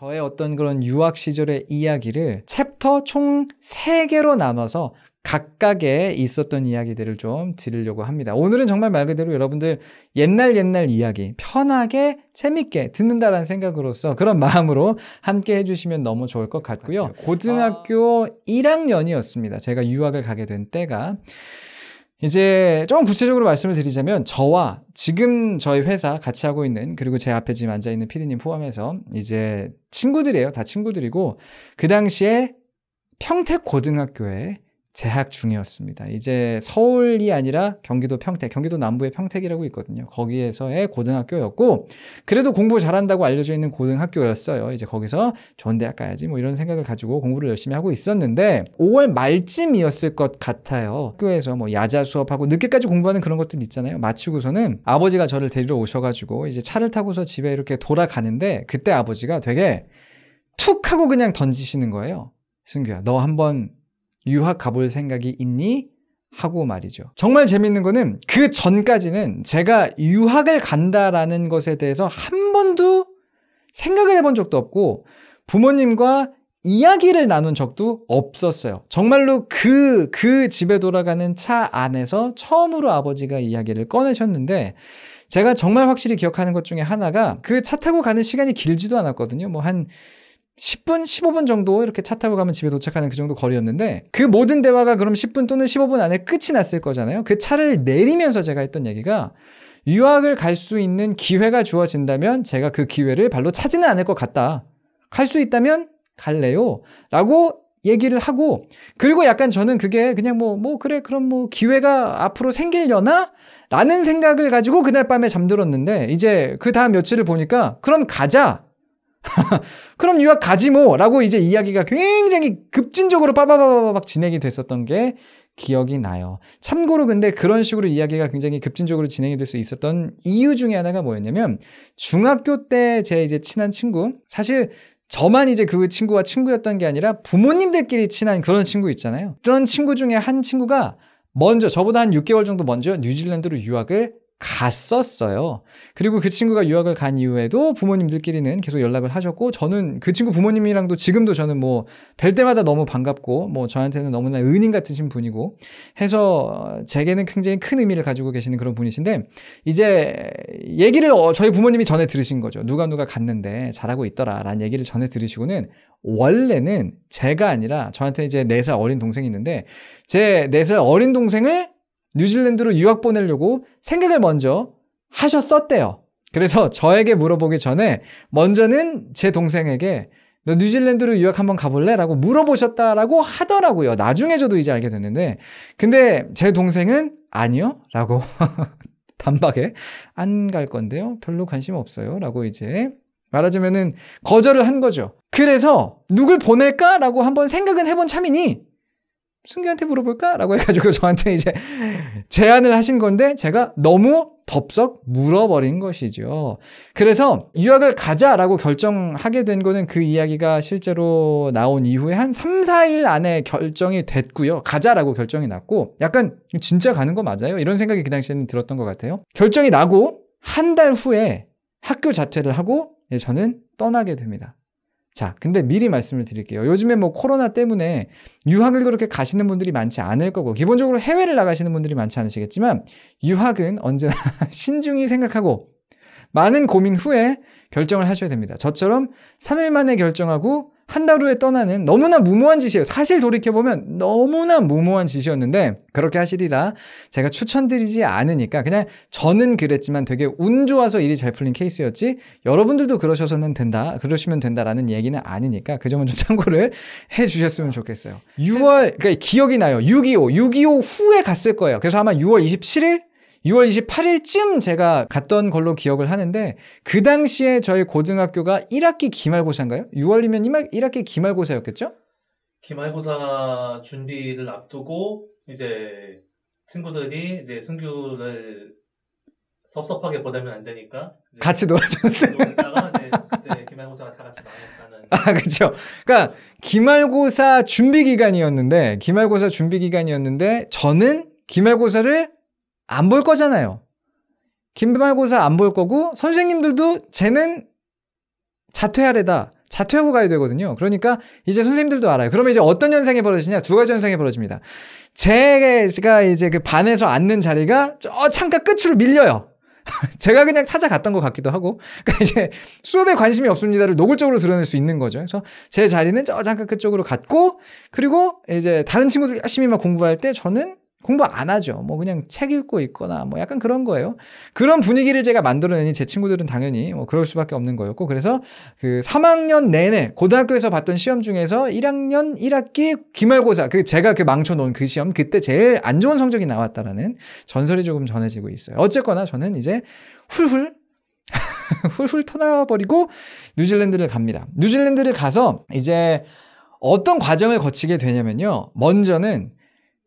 저의 어떤 그런 유학 시절의 이야기를 챕터 총 3개로 나눠서 각각에 있었던 이야기들을 좀 드리려고 합니다. 오늘은 정말 말 그대로 여러분들 옛날 옛날 이야기 편하게 재밌게 듣는다라는 생각으로서 그런 마음으로 함께 해주시면 너무 좋을 것 같고요. 아, 고등학교 아... 1학년이었습니다. 제가 유학을 가게 된 때가. 이제 좀 구체적으로 말씀을 드리자면 저와 지금 저희 회사 같이 하고 있는 그리고 제 앞에 지금 앉아 있는 피디님 포함해서 이제 친구들이에요. 다 친구들이고 그 당시에 평택 고등학교에 재학 중이었습니다. 이제 서울이 아니라 경기도 평택, 경기도 남부의 평택이라고 있거든요. 거기에서의 고등학교였고, 그래도 공부 잘한다고 알려져 있는 고등학교였어요. 이제 거기서 좋은 대학 가야지 뭐 이런 생각을 가지고 공부를 열심히 하고 있었는데, 5월 말쯤이었을 것 같아요. 학교에서 뭐 야자 수업하고 늦게까지 공부하는 그런 것들 있잖아요. 마치고서는 아버지가 저를 데리러 오셔가지고 이제 차를 타고서 집에 이렇게 돌아가는데, 그때 아버지가 되게 툭 하고 그냥 던지시는 거예요. 승규야, 너 한번 유학 가볼 생각이 있니? 하고 말이죠. 정말 재밌는 거는 그 전까지는 제가 유학을 간다라는 것에 대해서 한 번도 생각을 해본 적도 없고 부모님과 이야기를 나눈 적도 없었어요. 정말로 그, 그 집에 돌아가는 차 안에서 처음으로 아버지가 이야기를 꺼내셨는데 제가 정말 확실히 기억하는 것 중에 하나가 그 차 타고 가는 시간이 길지도 않았거든요. 뭐한 10분, 15분 정도 이렇게 차 타고 가면 집에 도착하는 그 정도 거리였는데 그 모든 대화가 그럼 10분 또는 15분 안에 끝이 났을 거잖아요. 그 차를 내리면서 제가 했던 얘기가 유학을 갈 수 있는 기회가 주어진다면 제가 그 기회를 발로 차지는 않을 것 같다. 갈 수 있다면 갈래요. 라고 얘기를 하고 그리고 약간 저는 그게 그냥 뭐뭐 뭐 그래 그럼 뭐 기회가 앞으로 생길려나 라는 생각을 가지고 그날 밤에 잠들었는데 이제 그 다음 며칠을 보니까 그럼 가자 그럼 유학 가지 뭐라고 이제 이야기가 굉장히 급진적으로 빠바바바박 진행이 됐었던 게 기억이 나요. 참고로 근데 그런 식으로 이야기가 굉장히 급진적으로 진행이 될 수 있었던 이유 중에 하나가 뭐였냐면 중학교 때 제 이제 친한 친구 사실 저만 이제 그 친구와 친구였던 게 아니라 부모님들끼리 친한 그런 친구 있잖아요. 그런 친구 중에 한 친구가 먼저 저보다 한 6개월 정도 먼저 뉴질랜드로 유학을 갔었어요. 그리고 그 친구가 유학을 간 이후에도 부모님들끼리는 계속 연락을 하셨고, 저는 그 친구 부모님이랑도 지금도 저는 뭐, 뵐 때마다 너무 반갑고, 뭐, 저한테는 너무나 은인 같으신 분이고, 해서 제게는 굉장히 큰 의미를 가지고 계시는 그런 분이신데, 이제 얘기를 어, 저희 부모님이 전해 들으신 거죠. 누가 누가 갔는데 잘하고 있더라, 라는 얘기를 전해 들으시고는, 원래는 제가 아니라 저한테 이제 4살 어린 동생이 있는데, 제4살 어린 동생을 뉴질랜드로 유학 보내려고 생각을 먼저 하셨었대요. 그래서 저에게 물어보기 전에 먼저는 제 동생에게 너 뉴질랜드로 유학 한번 가볼래? 라고 물어보셨다라고 하더라고요. 나중에 저도 이제 알게 됐는데. 근데 제 동생은 아니요? 라고 단박에 안 갈 건데요. 별로 관심 없어요. 라고 이제 말하자면은 거절을 한 거죠. 그래서 누굴 보낼까라고 한번 생각은 해본 참이니 승기한테 물어볼까? 라고 해가지고 저한테 이제 제안을 하신 건데 제가 너무 덥석 물어버린 것이죠. 그래서 유학을 가자라고 결정하게 된 거는 그 이야기가 실제로 나온 이후에 한 3, 4일 안에 결정이 됐고요. 가자라고 결정이 났고 약간 진짜 가는 거 맞아요? 이런 생각이 그 당시에는 들었던 것 같아요. 결정이 나고 한 달 후에 학교 자퇴를 하고 저는 떠나게 됩니다. 자, 근데 미리 말씀을 드릴게요. 요즘에 뭐 코로나 때문에 유학을 그렇게 가시는 분들이 많지 않을 거고, 기본적으로 해외를 나가시는 분들이 많지 않으시겠지만, 유학은 언제나 신중히 생각하고, 많은 고민 후에 결정을 하셔야 됩니다. 저처럼 3일 만에 결정하고, 한달 후에 떠나는 너무나 무모한 짓이에요. 사실 돌이켜보면 너무나 무모한 짓이었는데 그렇게 하시리라 제가 추천드리지 않으니까 그냥 저는 그랬지만 되게 운 좋아서 일이 잘 풀린 케이스였지 여러분들도 그러셔서는 된다 그러시면 된다라는 얘기는 아니니까 그 점은 좀 참고를 해주셨으면 좋겠어요. 6월 그러니까 기억이 나요. 6.25 6.25 후에 갔을 거예요. 그래서 아마 6월 27일 6월 28일쯤 제가 갔던 걸로 기억을 하는데 그 당시에 저희 고등학교가 1학기 기말고사인가요? 6월이면 1학, 기 기말고사였겠죠? 기말고사 준비를 앞두고 이제 친구들이 이제 승규를 섭섭하게 보내면 안 되니까 같이 놀아줬는데 그때 기말고사가 다 같이 나왔다는아 그렇죠 그러니까 기말고사 준비 기간이었는데 기말고사 준비 기간이었는데 저는 기말고사를 안볼 거잖아요. 김 기말고사 안 볼 거고 선생님들도 쟤는 자퇴하래다. 자퇴하고 가야 되거든요. 그러니까 이제 선생님들도 알아요. 그러면 이제 어떤 현상이 벌어지냐? 두 가지 현상이 벌어집니다. 제가 이제 그 반에서 앉는 자리가 저 창가 끝으로 밀려요. 제가 그냥 찾아갔던 것 같기도 하고, 그러니까 이제 수업에 관심이 없습니다를 노골적으로 드러낼 수 있는 거죠. 그래서 제 자리는 저 창가 끝쪽으로 갔고, 그리고 이제 다른 친구들 열심히 막 공부할 때 저는 공부 안 하죠. 뭐 그냥 책 읽고 있거나 뭐 약간 그런 거예요. 그런 분위기를 제가 만들어내니 제 친구들은 당연히 뭐 그럴 수밖에 없는 거였고 그래서 그 3학년 내내 고등학교에서 봤던 시험 중에서 1학년 1학기 기말고사 그 제가 그 망쳐놓은 그 시험 그때 제일 안 좋은 성적이 나왔다라는 전설이 조금 전해지고 있어요. 어쨌거나 저는 이제 훌훌 훌훌 터나버리고 뉴질랜드를 갑니다. 뉴질랜드를 가서 이제 어떤 과정을 거치게 되냐면요. 먼저는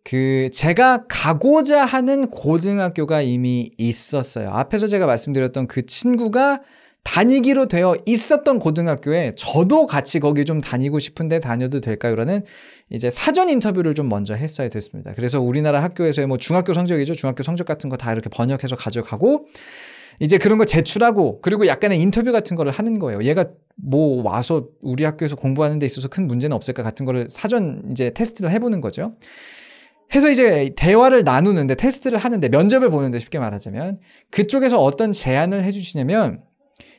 그 제가 가고자 하는 고등학교가 이미 있었어요. 앞에서 제가 말씀드렸던 그 친구가 다니기로 되어 있었던 고등학교에 저도 같이 거기 좀 다니고 싶은데 다녀도 될까요? 라는 이제 사전 인터뷰를 좀 먼저 했어야 됐습니다. 그래서 우리나라 학교에서의 뭐 중학교 성적이죠. 중학교 성적 같은 거 다 이렇게 번역해서 가져가고 이제 그런 걸 제출하고 그리고 약간의 인터뷰 같은 거를 하는 거예요. 얘가 뭐 와서 우리 학교에서 공부하는 데 있어서 큰 문제는 없을까 같은 거를 사전 이제 테스트를 해보는 거죠. 해서 이제 대화를 나누는데 테스트를 하는데 면접을 보는데 쉽게 말하자면 그쪽에서 어떤 제안을 해주시냐면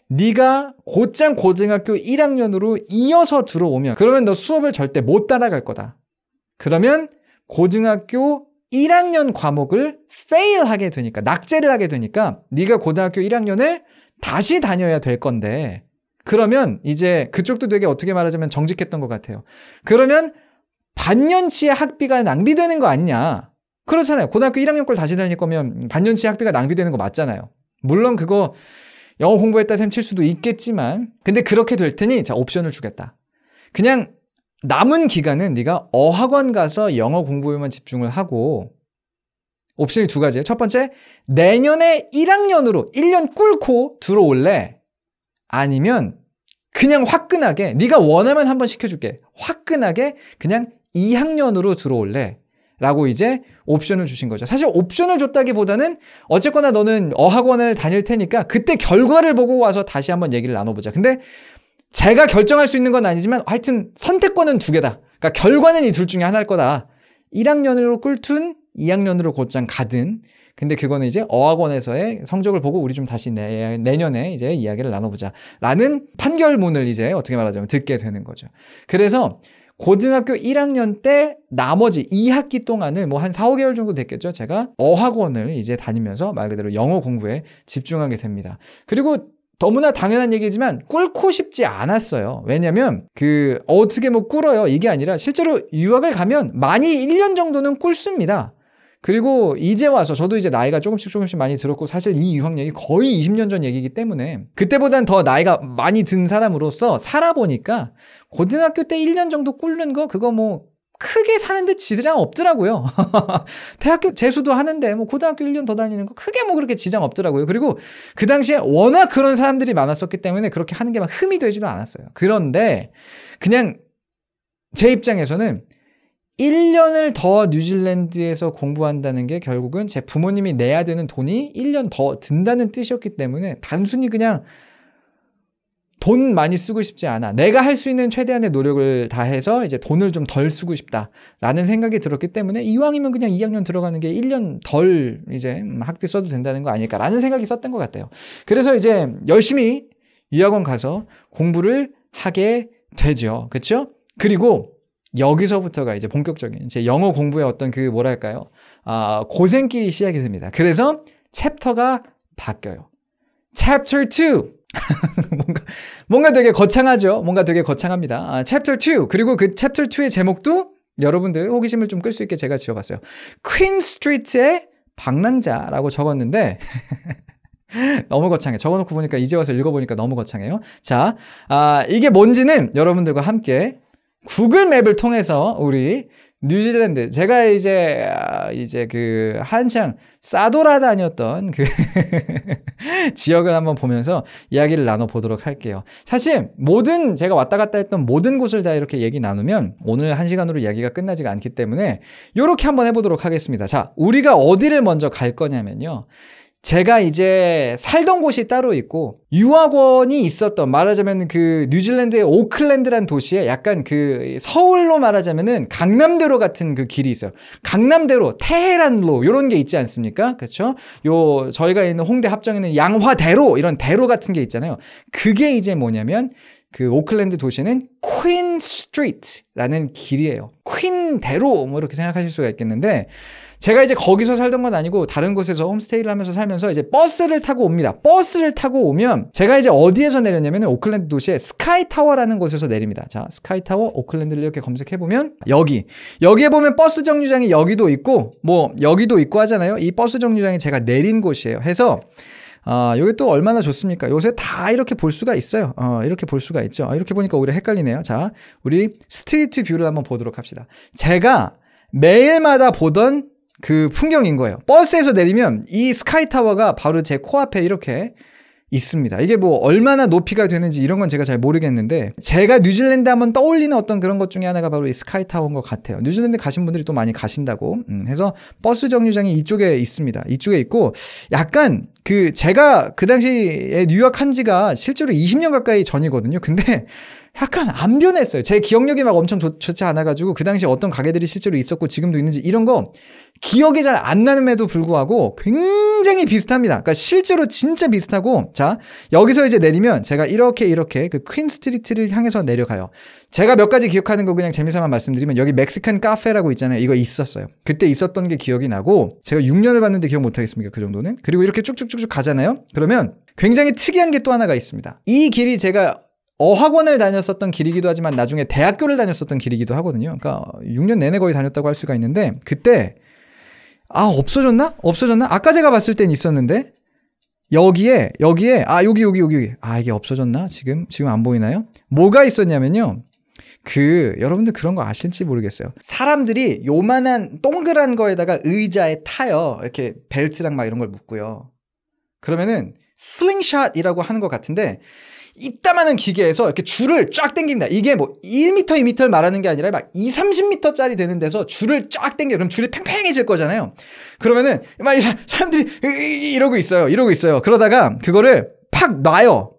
네가 곧장 고등학교 1학년으로 이어서 들어오면 그러면 너 수업을 절대 못 따라갈 거다. 그러면 고등학교 1학년 과목을 페일하게 되니까 낙제를 하게 되니까 네가 고등학교 1학년을 다시 다녀야 될 건데 그러면 이제 그쪽도 되게 어떻게 말하자면 정직했던 것 같아요. 그러면 반년치의 학비가 낭비되는 거 아니냐. 그렇잖아요. 고등학교 1학년 걸 다시 다닐 거면 반년치 학비가 낭비되는 거 맞잖아요. 물론 그거 영어 공부했다 셈칠 수도 있겠지만 근데 그렇게 될 테니 자 옵션을 주겠다. 그냥 남은 기간은 네가 어학원 가서 영어 공부에만 집중을 하고 옵션이 두 가지예요. 첫 번째, 내년에 1학년으로 1년 꿇고 들어올래. 아니면 그냥 화끈하게 네가 원하면 한번 시켜줄게. 화끈하게 그냥 2학년으로 들어올래. 라고 이제 옵션을 주신 거죠. 사실 옵션을 줬다기보다는 어쨌거나 너는 어학원을 다닐 테니까 그때 결과를 보고 와서 다시 한번 얘기를 나눠보자. 근데 제가 결정할 수 있는 건 아니지만 하여튼 선택권은 두 개다. 그러니까 결과는 이 둘 중에 하나일 거다. 1학년으로 꿀툰, 2학년으로 곧장 가든. 근데 그거는 이제 어학원에서의 성적을 보고 우리 좀 다시 내, 내년에 이제 이야기를 나눠보자. 라는 판결문을 이제 어떻게 말하자면 듣게 되는 거죠. 그래서 고등학교 1학년 때 나머지 2학기 동안을 뭐 한 4, 5개월 정도 됐겠죠. 제가 어학원을 이제 다니면서 말 그대로 영어 공부에 집중하게 됩니다. 그리고 너무나 당연한 얘기지만 꿀고 싶지 않았어요. 왜냐면 그 어떻게 뭐꿀어요 이게 아니라 실제로 유학을 가면 많이 1년 정도는 꿀습니다 그리고 이제 와서 저도 이제 나이가 조금씩 조금씩 많이 들었고 사실 이 유학 얘이 거의 20년 전 얘기이기 때문에 그때보단 더 나이가 많이 든 사람으로서 살아보니까 고등학교 때 1년 정도 꿇는 거 그거 뭐 크게 사는데 지장 없더라고요. 대학교 재수도 하는데 뭐 고등학교 1년 더 다니는 거 크게 뭐 그렇게 지장 없더라고요. 그리고 그 당시에 워낙 그런 사람들이 많았었기 때문에 그렇게 하는 게 막 흠이 되지도 않았어요. 그런데 그냥 제 입장에서는 1년을 더 뉴질랜드에서 공부한다는 게 결국은 제 부모님이 내야 되는 돈이 1년 더 든다는 뜻이었기 때문에 단순히 그냥 돈 많이 쓰고 싶지 않아. 내가 할 수 있는 최대한의 노력을 다해서 이제 돈을 좀 덜 쓰고 싶다라는 생각이 들었기 때문에 이왕이면 그냥 2학년 들어가는 게 1년 덜 이제 음, 학비 써도 된다는 거 아닐까라는 생각이 썼던 것 같아요. 그래서 이제 열심히 유학원 가서 공부를 하게 되죠. 그렇죠? 그리고 여기서부터가 이제 본격적인 제 영어 공부의 어떤 그 뭐랄까요? 아, 고생길이 시작이 됩니다. 그래서 챕터가 바뀌어요. 챕터 2. 뭔가, 뭔가 되게 거창하죠? 뭔가 되게 거창합니다. 아, 챕터 2. 그리고 그 챕터 2의 제목도 여러분들 호기심을 좀 끌 수 있게 제가 지어봤어요. 퀸 스트리트의 방랑자라고 적었는데, 너무 거창해. 적어놓고 보니까 이제 와서 읽어보니까 너무 거창해요. 자, 아, 이게 뭔지는 여러분들과 함께 구글 맵을 통해서 우리 뉴질랜드 제가 이제 아, 이제 그 한창 싸돌아 다녔던 그 지역을 한번 보면서 이야기를 나눠 보도록 할게요. 사실 모든 제가 왔다 갔다 했던 모든 곳을 다 이렇게 얘기 나누면 오늘 한 시간으로 이야기가 끝나지가 않기 때문에 요렇게 한번 해보도록 하겠습니다. 자, 우리가 어디를 먼저 갈 거냐면요. 제가 이제 살던 곳이 따로 있고 유학원이 있었던 말하자면 그 뉴질랜드의 오클랜드란 도시에 약간 그 서울로 말하자면은 강남대로 같은 그 길이 있어요. 강남대로 테헤란로 요런게 있지 않습니까? 그렇죠? 요 저희가 있는 홍대 합정에 있는 양화대로 이런 대로 같은 게 있잖아요. 그게 이제 뭐냐면 그 오클랜드 도시는 퀸 스트리트라는 길이에요. 퀸대로 뭐 이렇게 생각하실 수가 있겠는데 제가 이제 거기서 살던 건 아니고 다른 곳에서 홈스테이를 하면서 살면서 이제 버스를 타고 옵니다. 버스를 타고 오면 제가 이제 어디에서 내렸냐면 오클랜드 도시의 스카이타워라는 곳에서 내립니다. 자, 스카이타워 오클랜드를 이렇게 검색해보면 여기. 여기에 보면 버스 정류장이 여기도 있고 뭐 여기도 있고 하잖아요. 이 버스 정류장이 제가 내린 곳이에요. 해서 아, 요게 또 얼마나 좋습니까? 요새 다 이렇게 볼 수가 있어요. 어, 이렇게 볼 수가 있죠. 아, 이렇게 보니까 오히려 헷갈리네요. 자, 우리 스트리트 뷰를 한번 보도록 합시다. 제가 매일마다 보던 그 풍경인 거예요. 버스에서 내리면 이 스카이타워가 바로 제 코앞에 이렇게 있습니다. 이게 뭐 얼마나 높이가 되는지 이런 건 제가 잘 모르겠는데 제가 뉴질랜드 하면 떠올리는 어떤 그런 것 중에 하나가 바로 이 스카이타워인 것 같아요. 뉴질랜드 가신 분들이 또 많이 가신다고 음, 해서 버스 정류장이 이쪽에 있습니다. 이쪽에 있고 약간 그 제가 그 당시에 뉴욕 한 지가 실제로 20년 가까이 전이거든요. 근데 약간 안 변했어요. 제 기억력이 막 엄청 좋, 지 않아가지고 그 당시 어떤 가게들이 실제로 있었고 지금도 있는지 이런 거 기억이 잘 안 나는에도 불구하고 굉장히 비슷합니다. 그러니까 실제로 진짜 비슷하고 자 여기서 이제 내리면 제가 이렇게 이렇게 그 퀸 스트리트를 향해서 내려가요. 제가 몇 가지 기억하는 거 그냥 재미삼아 말씀드리면 여기 멕시칸 카페라고 있잖아요. 이거 있었어요. 그때 있었던 게 기억이 나고 제가 6년을 봤는데 기억 못하겠습니까? 그 정도는 그리고 이렇게 쭉쭉쭉쭉 가잖아요. 그러면 굉장히 특이한 게 또 하나가 있습니다. 이 길이 제가 어학원을 다녔었던 길이기도 하지만 나중에 대학교를 다녔었던 길이기도 하거든요. 그러니까 6년 내내 거의 다녔다고 할 수가 있는데 그때 아 없어졌나? 없어졌나? 아까 제가 봤을 땐 있었는데 여기에 여기에 아 여기 여기 여기 아 이게 없어졌나? 지금 지금 안 보이나요? 뭐가 있었냐면요. 그 여러분들 그런 거 아실지 모르겠어요. 사람들이 요만한 동그란 거에다가 의자에 타요. 이렇게 벨트랑 막 이런 걸 묶고요. 그러면은 슬링샷이라고 하는 것 같은데 이따만한 기계에서 이렇게 줄을 쫙 당깁니다. 이게 뭐 1m, 2m를 말하는 게 아니라 막 2, 30m짜리 되는 데서 줄을 쫙 당겨. 그럼 줄이 팽팽해질 거잖아요. 그러면은 막 사람들이 이러고 있어요. 이러고 있어요. 그러다가 그거를 팍 놔요.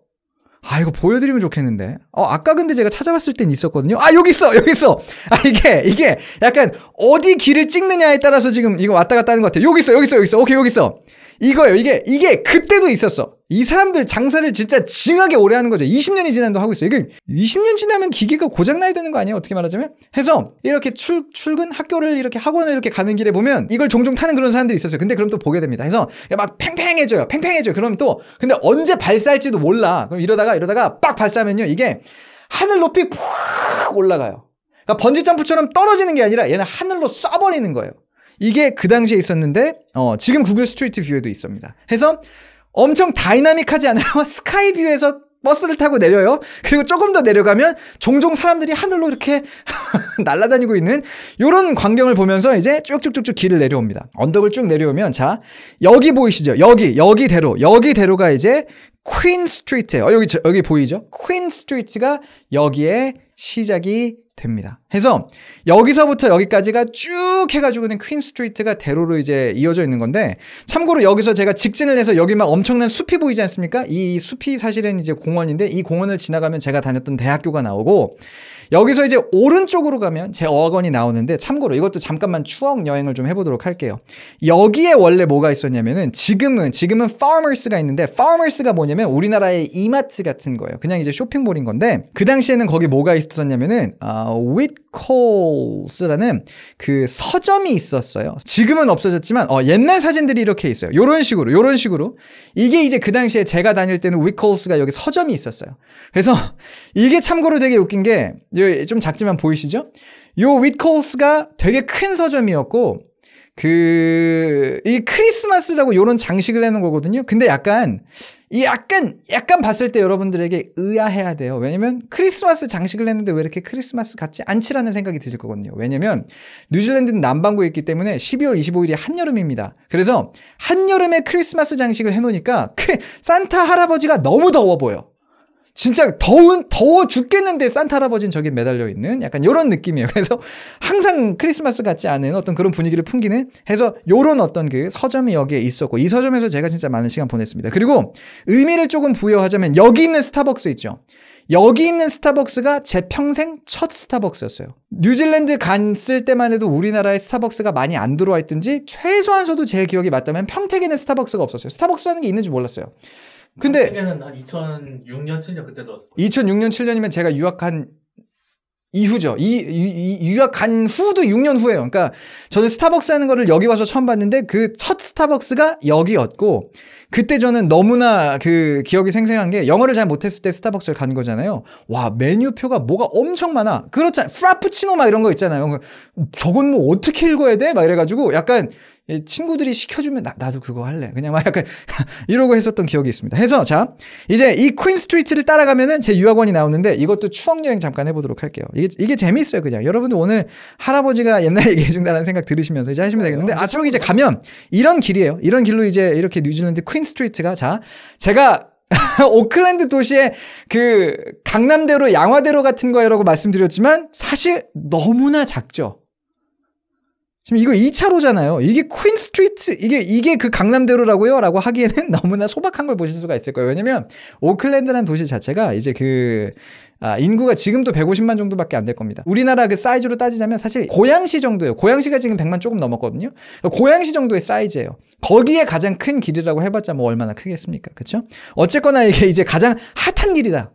아, 이거 보여드리면 좋겠는데. 어, 아까 근데 제가 찾아봤을 땐 있었거든요. 아, 여기 있어! 여기 있어! 아, 이게, 이게 약간 어디 길을 찍느냐에 따라서 지금 이거 왔다 갔다 하는 것 같아요. 여기 있어! 여기 있어! 여기 있어! 오케이, 여기 있어! 이거요. 이게, 이게 그때도 있었어. 이 사람들 장사를 진짜 징하게 오래 하는 거죠. 20년이 지난도 하고 있어요. 이게 20년 지나면 기계가 고장나야 되는 거 아니에요? 어떻게 말하자면? 해서 이렇게 출, 출근 학교를 이렇게 학원을 이렇게 가는 길에 보면 이걸 종종 타는 그런 사람들이 있었어요. 근데 그럼 또 보게 됩니다. 해서막 팽팽해져요. 팽팽해져요. 그럼 또 근데 언제 발사할지도 몰라. 그럼 이러다가 이러다가 빡 발사하면요. 이게 하늘 높이 푹 올라가요. 그러니까 번지점프처럼 떨어지는 게 아니라 얘는 하늘로 쏴버리는 거예요. 이게 그 당시에 있었는데 어, 지금 구글 스트리트 뷰에도 있습니다. 해서 엄청 다이나믹하지 않아요. 스카이뷰에서 버스를 타고 내려요. 그리고 조금 더 내려가면 종종 사람들이 하늘로 이렇게 날아다니고 있는 이런 광경을 보면서 이제 쭉쭉쭉쭉 길을 내려옵니다. 언덕을 쭉 내려오면 자 여기 보이시죠? 여기 여기 대로 여기 대로가 이제 퀸 스트리트예요. 어, 여기 여기 보이죠? 퀸 스트리트가 여기에 시작이 됩니다. 해서 여기서부터 여기까지가 쭉 해가지고는 퀸 스트리트가 대로로 이제 이어져 있는 건데 참고로 여기서 제가 직진을 해서 여기 막 엄청난 숲이 보이지 않습니까? 이 숲이 사실은 이제 공원인데 이 공원을 지나가면 제가 다녔던 대학교가 나오고 여기서 이제 오른쪽으로 가면 제 어학원이 나오는데 참고로 이것도 잠깐만 추억 여행을 좀 해보도록 할게요. 여기에 원래 뭐가 있었냐면은 지금은 지금은 farmers가 있는데 farmers가 뭐냐면 우리나라의 이마트 같은 거예요. 그냥 이제 쇼핑몰인 건데 그 당시에는 거기 뭐가 있었냐면은 어, 아, Whitcalls라는 그 서점이 있었어요. 지금은 없어졌지만 어, 옛날 사진들이 이렇게 있어요. 이런 식으로 이런 식으로 이게 이제 그 당시에 제가 다닐 때는 Whitcalls가 여기 서점이 있었어요. 그래서 이게 참고로 되게 웃긴 게좀 작지만 보이시죠? 요 윗콜스가 되게 큰 서점이었고 그 이 크리스마스라고 요런 장식을 해놓은 거거든요. 근데 약간 이 약간 약간 봤을 때 여러분들에게 의아해야 돼요. 왜냐면 크리스마스 장식을 했는데 왜 이렇게 크리스마스 같지 않지라는 생각이 들 거거든요. 왜냐면 뉴질랜드는 남반구에 있기 때문에 12월 25일이 한여름입니다. 그래서 한여름에 크리스마스 장식을 해놓으니까 산타 할아버지가 너무 더워 보여. 진짜 더운 더워 죽겠는데 산타 할아버지는 저기 매달려 있는 약간 이런 느낌이에요. 그래서 항상 크리스마스 같지 않은 어떤 그런 분위기를 풍기는 해서 요런 어떤 그 서점이 여기에 있었고 이 서점에서 제가 진짜 많은 시간 보냈습니다. 그리고 의미를 조금 부여하자면 여기 있는 스타벅스 있죠. 여기 있는 스타벅스가 제 평생 첫 스타벅스였어요. 뉴질랜드 갔을 때만 해도 우리나라에 스타벅스가 많이 안 들어와 있든지 최소한 저도 제 기억이 맞다면 평택에는 스타벅스가 없었어요. 스타벅스라는 게 있는지 몰랐어요. 근데 2006년 7년 그때 도 2006년 7년이면 제가 유학한 이후죠. 이, 이, 이 유학간 후도 6년 후에요 그러니까 저는 스타벅스 하는 거를 여기 와서 처음 봤는데 그 첫 스타벅스가 여기였고 그때 저는 너무나 그 기억이 생생한 게 영어를 잘 못했을 때 스타벅스를 간 거잖아요. 와 메뉴표가 뭐가 엄청 많아. 그렇잖아. 프라푸치노 막 이런 거 있잖아요. 저건 뭐 어떻게 읽어야 돼? 막 이래가지고 약간 예, 친구들이 시켜주면 나, 도 그거 할래. 그냥 막 약간 이러고 했었던 기억이 있습니다. 해서 자 이제 이퀸 스트리트를 따라가면은 제 유학원이 나오는데 이것도 추억 여행 잠깐 해보도록 할게요. 이게 이게 재밌어요 그냥. 여러분들 오늘 할아버지가 옛날 얘기해준다는 생각 들으시면서 이제 하시면 되겠는데 아 저기 이제 가면 이런 길이에요. 이런 길로 이제 이렇게 뉴질랜드 퀸 스트리트가 자 제가 오클랜드 도시의 그 강남대로 양화대로 같은 거라고 말씀드렸지만 사실 너무나 작죠. 지금 이거 2차로잖아요. 이게 퀸 스트리트, 이게, 이게 그 강남대로라고요? 라고 하기에는 너무나 소박한 걸 보실 수가 있을 거예요. 왜냐면, 오클랜드라는 도시 자체가 이제 그, 아, 인구가 지금도 150만 정도밖에 안 될 겁니다. 우리나라 그 사이즈로 따지자면 사실 고양시 정도예요. 고양시가 지금 100만 조금 넘었거든요. 고양시 정도의 사이즈예요. 거기에 가장 큰 길이라고 해봤자 뭐 얼마나 크겠습니까? 그렇죠? 어쨌거나 이게 이제 가장 핫한 길이다.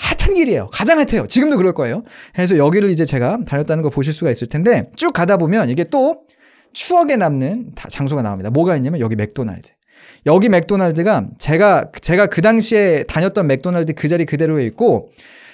핫한 길이에요. 가장 핫해요. 지금도 그럴 거예요. 그래서 여기를 이제 제가 다녔다는 거 보실 수가 있을 텐데 쭉 가다 보면 이게 또 추억에 남는 장소가 나옵니다. 뭐가 있냐면 여기 맥도날드. 여기 맥도날드가 제가 제가 그 당시에 다녔던 맥도날드 그 자리 그대로에 있고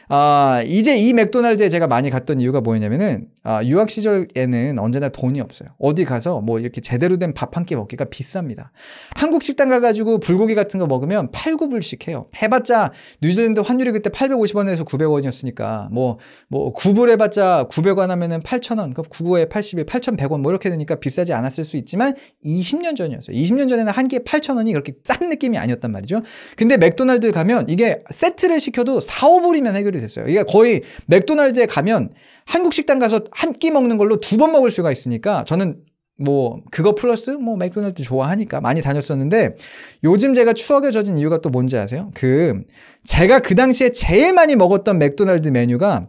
아, 이제 이 맥도날드에 제가 많이 갔던 이유가 뭐였냐면은 아, 유학 시절에는 언제나 돈이 없어요. 어디 가서 뭐 이렇게 제대로 된 밥 한 끼 먹기가 비쌉니다. 한국 식당 가가지고 불고기 같은 거 먹으면 8, 9불씩 해요. 해봤자 뉴질랜드 환율이 그때 850원에서 900원이었으니까 뭐, 뭐 9불 해봤자 900원 하면은 8,000원, 그럼 99에 81, 8,100원 뭐 이렇게 되니까 비싸지 않았을 수 있지만 20년 전이었어요. 20년 전에는 한 끼에 8,000원이 그렇게 싼 느낌이 아니었단 말이죠. 근데 맥도날드 가면 이게 세트를 시켜도 4, 5불이면 해결이 됐어요. 이게 거의 맥도날드에 가면 한국 식당 가서 한 끼 먹는 걸로 두 번 먹을 수가 있으니까 저는 뭐 그거 플러스 뭐 맥도날드 좋아하니까 많이 다녔었는데 요즘 제가 추억에 젖은 이유가 또 뭔지 아세요? 그 제가 그 당시에 제일 많이 먹었던 맥도날드 메뉴가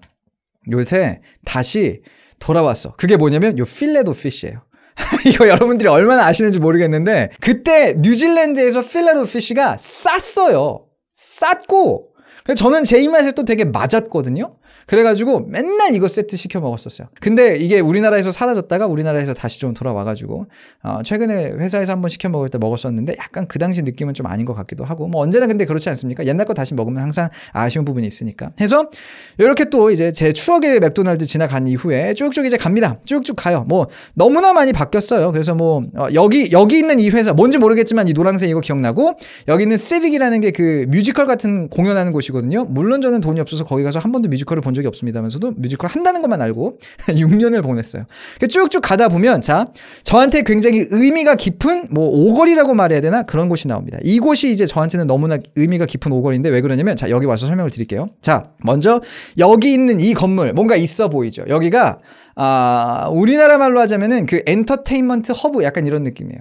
요새 다시 돌아왔어. 그게 뭐냐면 요 필레도 피쉬예요. 이거 여러분들이 얼마나 아시는지 모르겠는데 그때 뉴질랜드에서 필레도 피쉬가 쌌어요. 쌌고 저는 제 입맛에 또 되게 맞았거든요. 그래가지고 맨날 이거 세트 시켜 먹었었어요. 근데 이게 우리나라에서 사라졌다가 우리나라에서 다시 좀 돌아와가지고 어, 최근에 회사에서 한번 시켜 먹을 때 먹었었는데 약간 그 당시 느낌은 좀 아닌 것 같기도 하고 뭐 언제나 근데 그렇지 않습니까? 옛날 거 다시 먹으면 항상 아쉬운 부분이 있으니까 해서 이렇게 또 이제 제 추억의 맥도날드 지나간 이후에 쭉쭉 이제 갑니다. 쭉쭉 가요. 뭐 너무나 많이 바뀌었어요. 그래서 뭐 어, 여기 여기 있는 이 회사 뭔지 모르겠지만 이 노란색 이거 기억나고 여기 있는 세빅이라는 게 그 뮤지컬 같은 공연하는 곳이거든요. 물론 저는 돈이 없어서 거기 가서 한 번도 뮤지컬을 본 적이 없습니다면서도 뮤지컬 한다는 것만 알고 6년을 보냈어요. 그러니까 쭉쭉 가다 보면 자 저한테 굉장히 의미가 깊은 뭐 오거리라고 말해야 되나 그런 곳이 나옵니다. 이곳이 이제 저한테는 너무나 의미가 깊은 오걸인데왜 그러냐면 자 여기 와서 설명을 드릴게요. 자 먼저 여기 있는 이 건물 뭔가 있어 보이죠. 여기가 아, 우리나라 말로 하자면은 그 엔터테인먼트 허브 약간 이런 느낌이에요.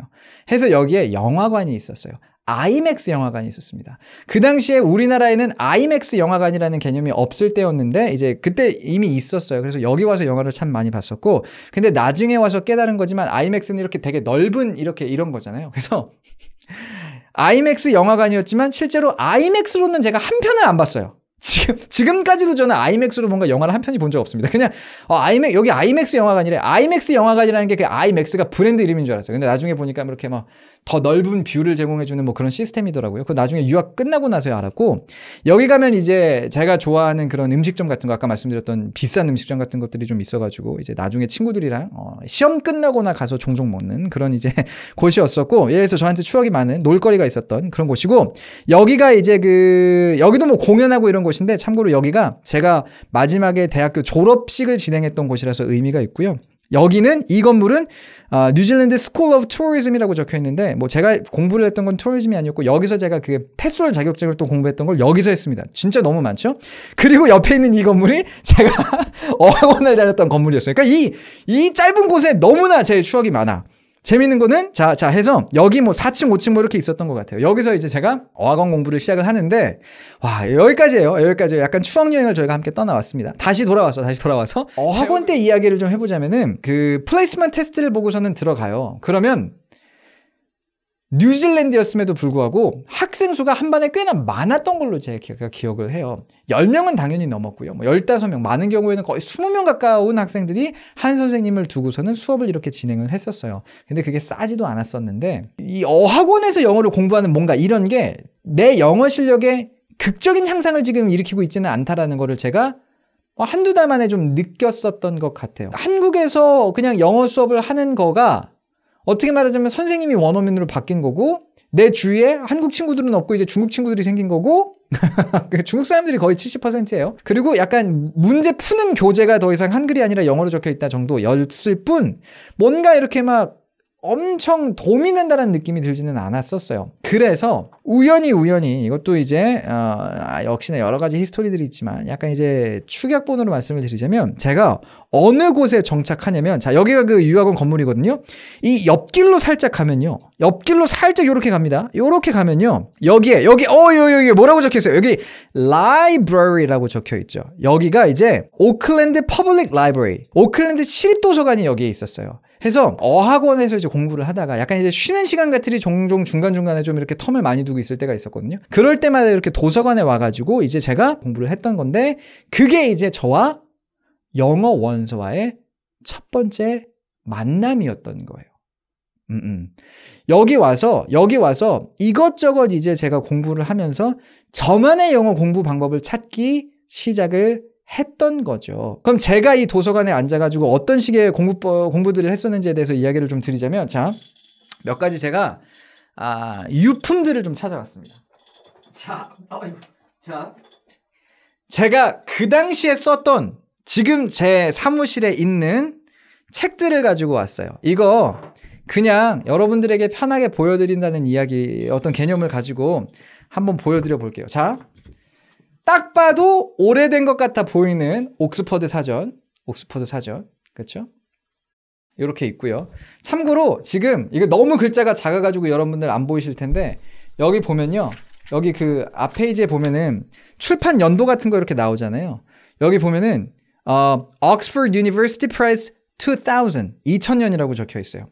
해서 여기에 영화관이 있었어요. 아이맥스 영화관이 있었습니다. 그 당시에 우리나라에는 아이맥스 영화관이라는 개념이 없을 때였는데 이제 그때 이미 있었어요. 그래서 여기 와서 영화를 참 많이 봤었고 근데 나중에 와서 깨달은 거지만 아이맥스는 이렇게 되게 넓은 이렇게 이런 거잖아요. 그래서 아이맥스 영화관이었지만 실제로 아이맥스로는 제가 한 편을 안 봤어요. 지금 지금까지도 저는 아이맥스로 뭔가 영화를 한 편이 본 적 없습니다. 그냥 어, 아이맥 여기 아이맥스 영화관이래. 아이맥스 영화관이라는 게 그 아이맥스가 브랜드 이름인 줄 알았어요. 근데 나중에 보니까 뭐 이렇게 막더 넓은 뷰를 제공해주는 뭐 그런 시스템이더라고요. 그 나중에 유학 끝나고 나서야 알았고 여기 가면 이제 제가 좋아하는 그런 음식점 같은 거 아까 말씀드렸던 비싼 음식점 같은 것들이 좀 있어가지고 이제 나중에 친구들이랑 어, 시험 끝나고나 가서 종종 먹는 그런 이제 곳이었었고 그래서 저한테 추억이 많은 놀거리가 있었던 그런 곳이고 여기가 이제 그 여기도 뭐 공연하고 이런 곳인데 참고로 여기가 제가 마지막에 대학교 졸업식을 진행했던 곳이라서 의미가 있고요. 여기는 이 건물은 어, 뉴질랜드 스쿨 오브 투어리즘이라고 적혀 있는데 뭐 제가 공부를 했던 건 투어리즘이 아니었고 여기서 제가 그 패스월 자격증을 또 공부했던 걸 여기서 했습니다. 진짜 너무 많죠? 그리고 옆에 있는 이 건물이 제가 어학원을 다녔던 건물이었어요. 그러니까 이 이 짧은 곳에 너무나 제 추억이 많아. 재밌는 거는 자, 자 해서 여기 뭐 4층, 5층 뭐 이렇게 있었던 것 같아요. 여기서 이제 제가 어학원 공부를 시작을 하는데 와 여기까지예요. 여기까지 약간 추억 여행을 저희가 함께 떠나왔습니다. 다시 돌아와서 다시 돌아와서 어학원 때 이야기를 좀 해보자면은 그 플레이스먼 테스트를 보고서는 들어가요. 그러면 뉴질랜드였음에도 불구하고 학생 수가 한반에 꽤나 많았던 걸로 제가 기억을 해요. 10명은 당연히 넘었고요. 뭐 15명, 많은 경우에는 거의 20명 가까운 학생들이 한 선생님을 두고서는 수업을 이렇게 진행을 했었어요. 근데 그게 싸지도 않았었는데 이 어학원에서 영어를 공부하는 뭔가 이런 게 내 영어 실력에 극적인 향상을 지금 일으키고 있지는 않다라는 거를 제가 어, 한두 달 만에 좀 느꼈었던 것 같아요. 한국에서 그냥 영어 수업을 하는 거가 어떻게 말하자면 선생님이 원어민으로 바뀐 거고 내 주위에 한국 친구들은 없고 이제 중국 친구들이 생긴 거고 그 중국 사람들이 거의 70%예요. 그리고 약간 문제 푸는 교재가 더 이상 한글이 아니라 영어로 적혀 있다 정도 였을 뿐 뭔가 이렇게 막 엄청 도미낸다는 느낌이 들지는 않았었어요. 그래서 우연히 우연히 이것도 이제 어, 아, 역시나 여러 가지 히스토리들이 있지만 약간 이제 축약본으로 말씀을 드리자면 제가 어느 곳에 정착하냐면 자 여기가 그 유학원 건물이거든요. 이 옆길로 살짝 가면요. 옆길로 살짝 이렇게 갑니다. 이렇게 가면요. 여기에 여기 어 여기, 여기 뭐라고 적혀 있어요? 여기 library라고 적혀 있죠. 여기가 이제 오클랜드 퍼블릭 라이브리 오클랜드 시립 도서관이 여기에 있었어요. 해서 어학원에서 이제 공부를 하다가 약간 이제 쉬는 시간 같으리 종종 중간중간에 좀 이렇게 텀을 많이 두고 있을 때가 있었거든요. 그럴 때마다 이렇게 도서관에 와가지고 이제 제가 공부를 했던 건데 그게 이제 저와 영어 원서와의 첫 번째 만남이었던 거예요. 음, 음. 여기 와서, 여기 와서 이것저것 이제 제가 공부를 하면서 저만의 영어 공부 방법을 찾기 시작을 했던 거죠. 그럼 제가 이 도서관에 앉아가지고 어떤 식의 공부 어, 공부들을 했었는지에 대해서 이야기를 좀 드리자면, 자, 몇 가지 제가, 아, 유품들을 좀 찾아왔습니다. 자, 아이고, 어, 자. 제가 그 당시에 썼던 지금 제 사무실에 있는 책들을 가지고 왔어요. 이거 그냥 여러분들에게 편하게 보여드린다는 이야기, 어떤 개념을 가지고 한번 보여드려 볼게요. 자, 딱 봐도 오래된 것 같아 보이는 옥스퍼드 사전, 옥스퍼드 사전, 그렇죠? 이렇게 있고요. 참고로 지금 이거 너무 글자가 작아가지고 여러분들 안 보이실 텐데 여기 보면요, 여기 그 앞 페이지에 보면은 출판 연도 같은 거 이렇게 나오잖아요. 여기 보면은 어, Oxford University Press 2000, 2000년이라고 적혀 있어요.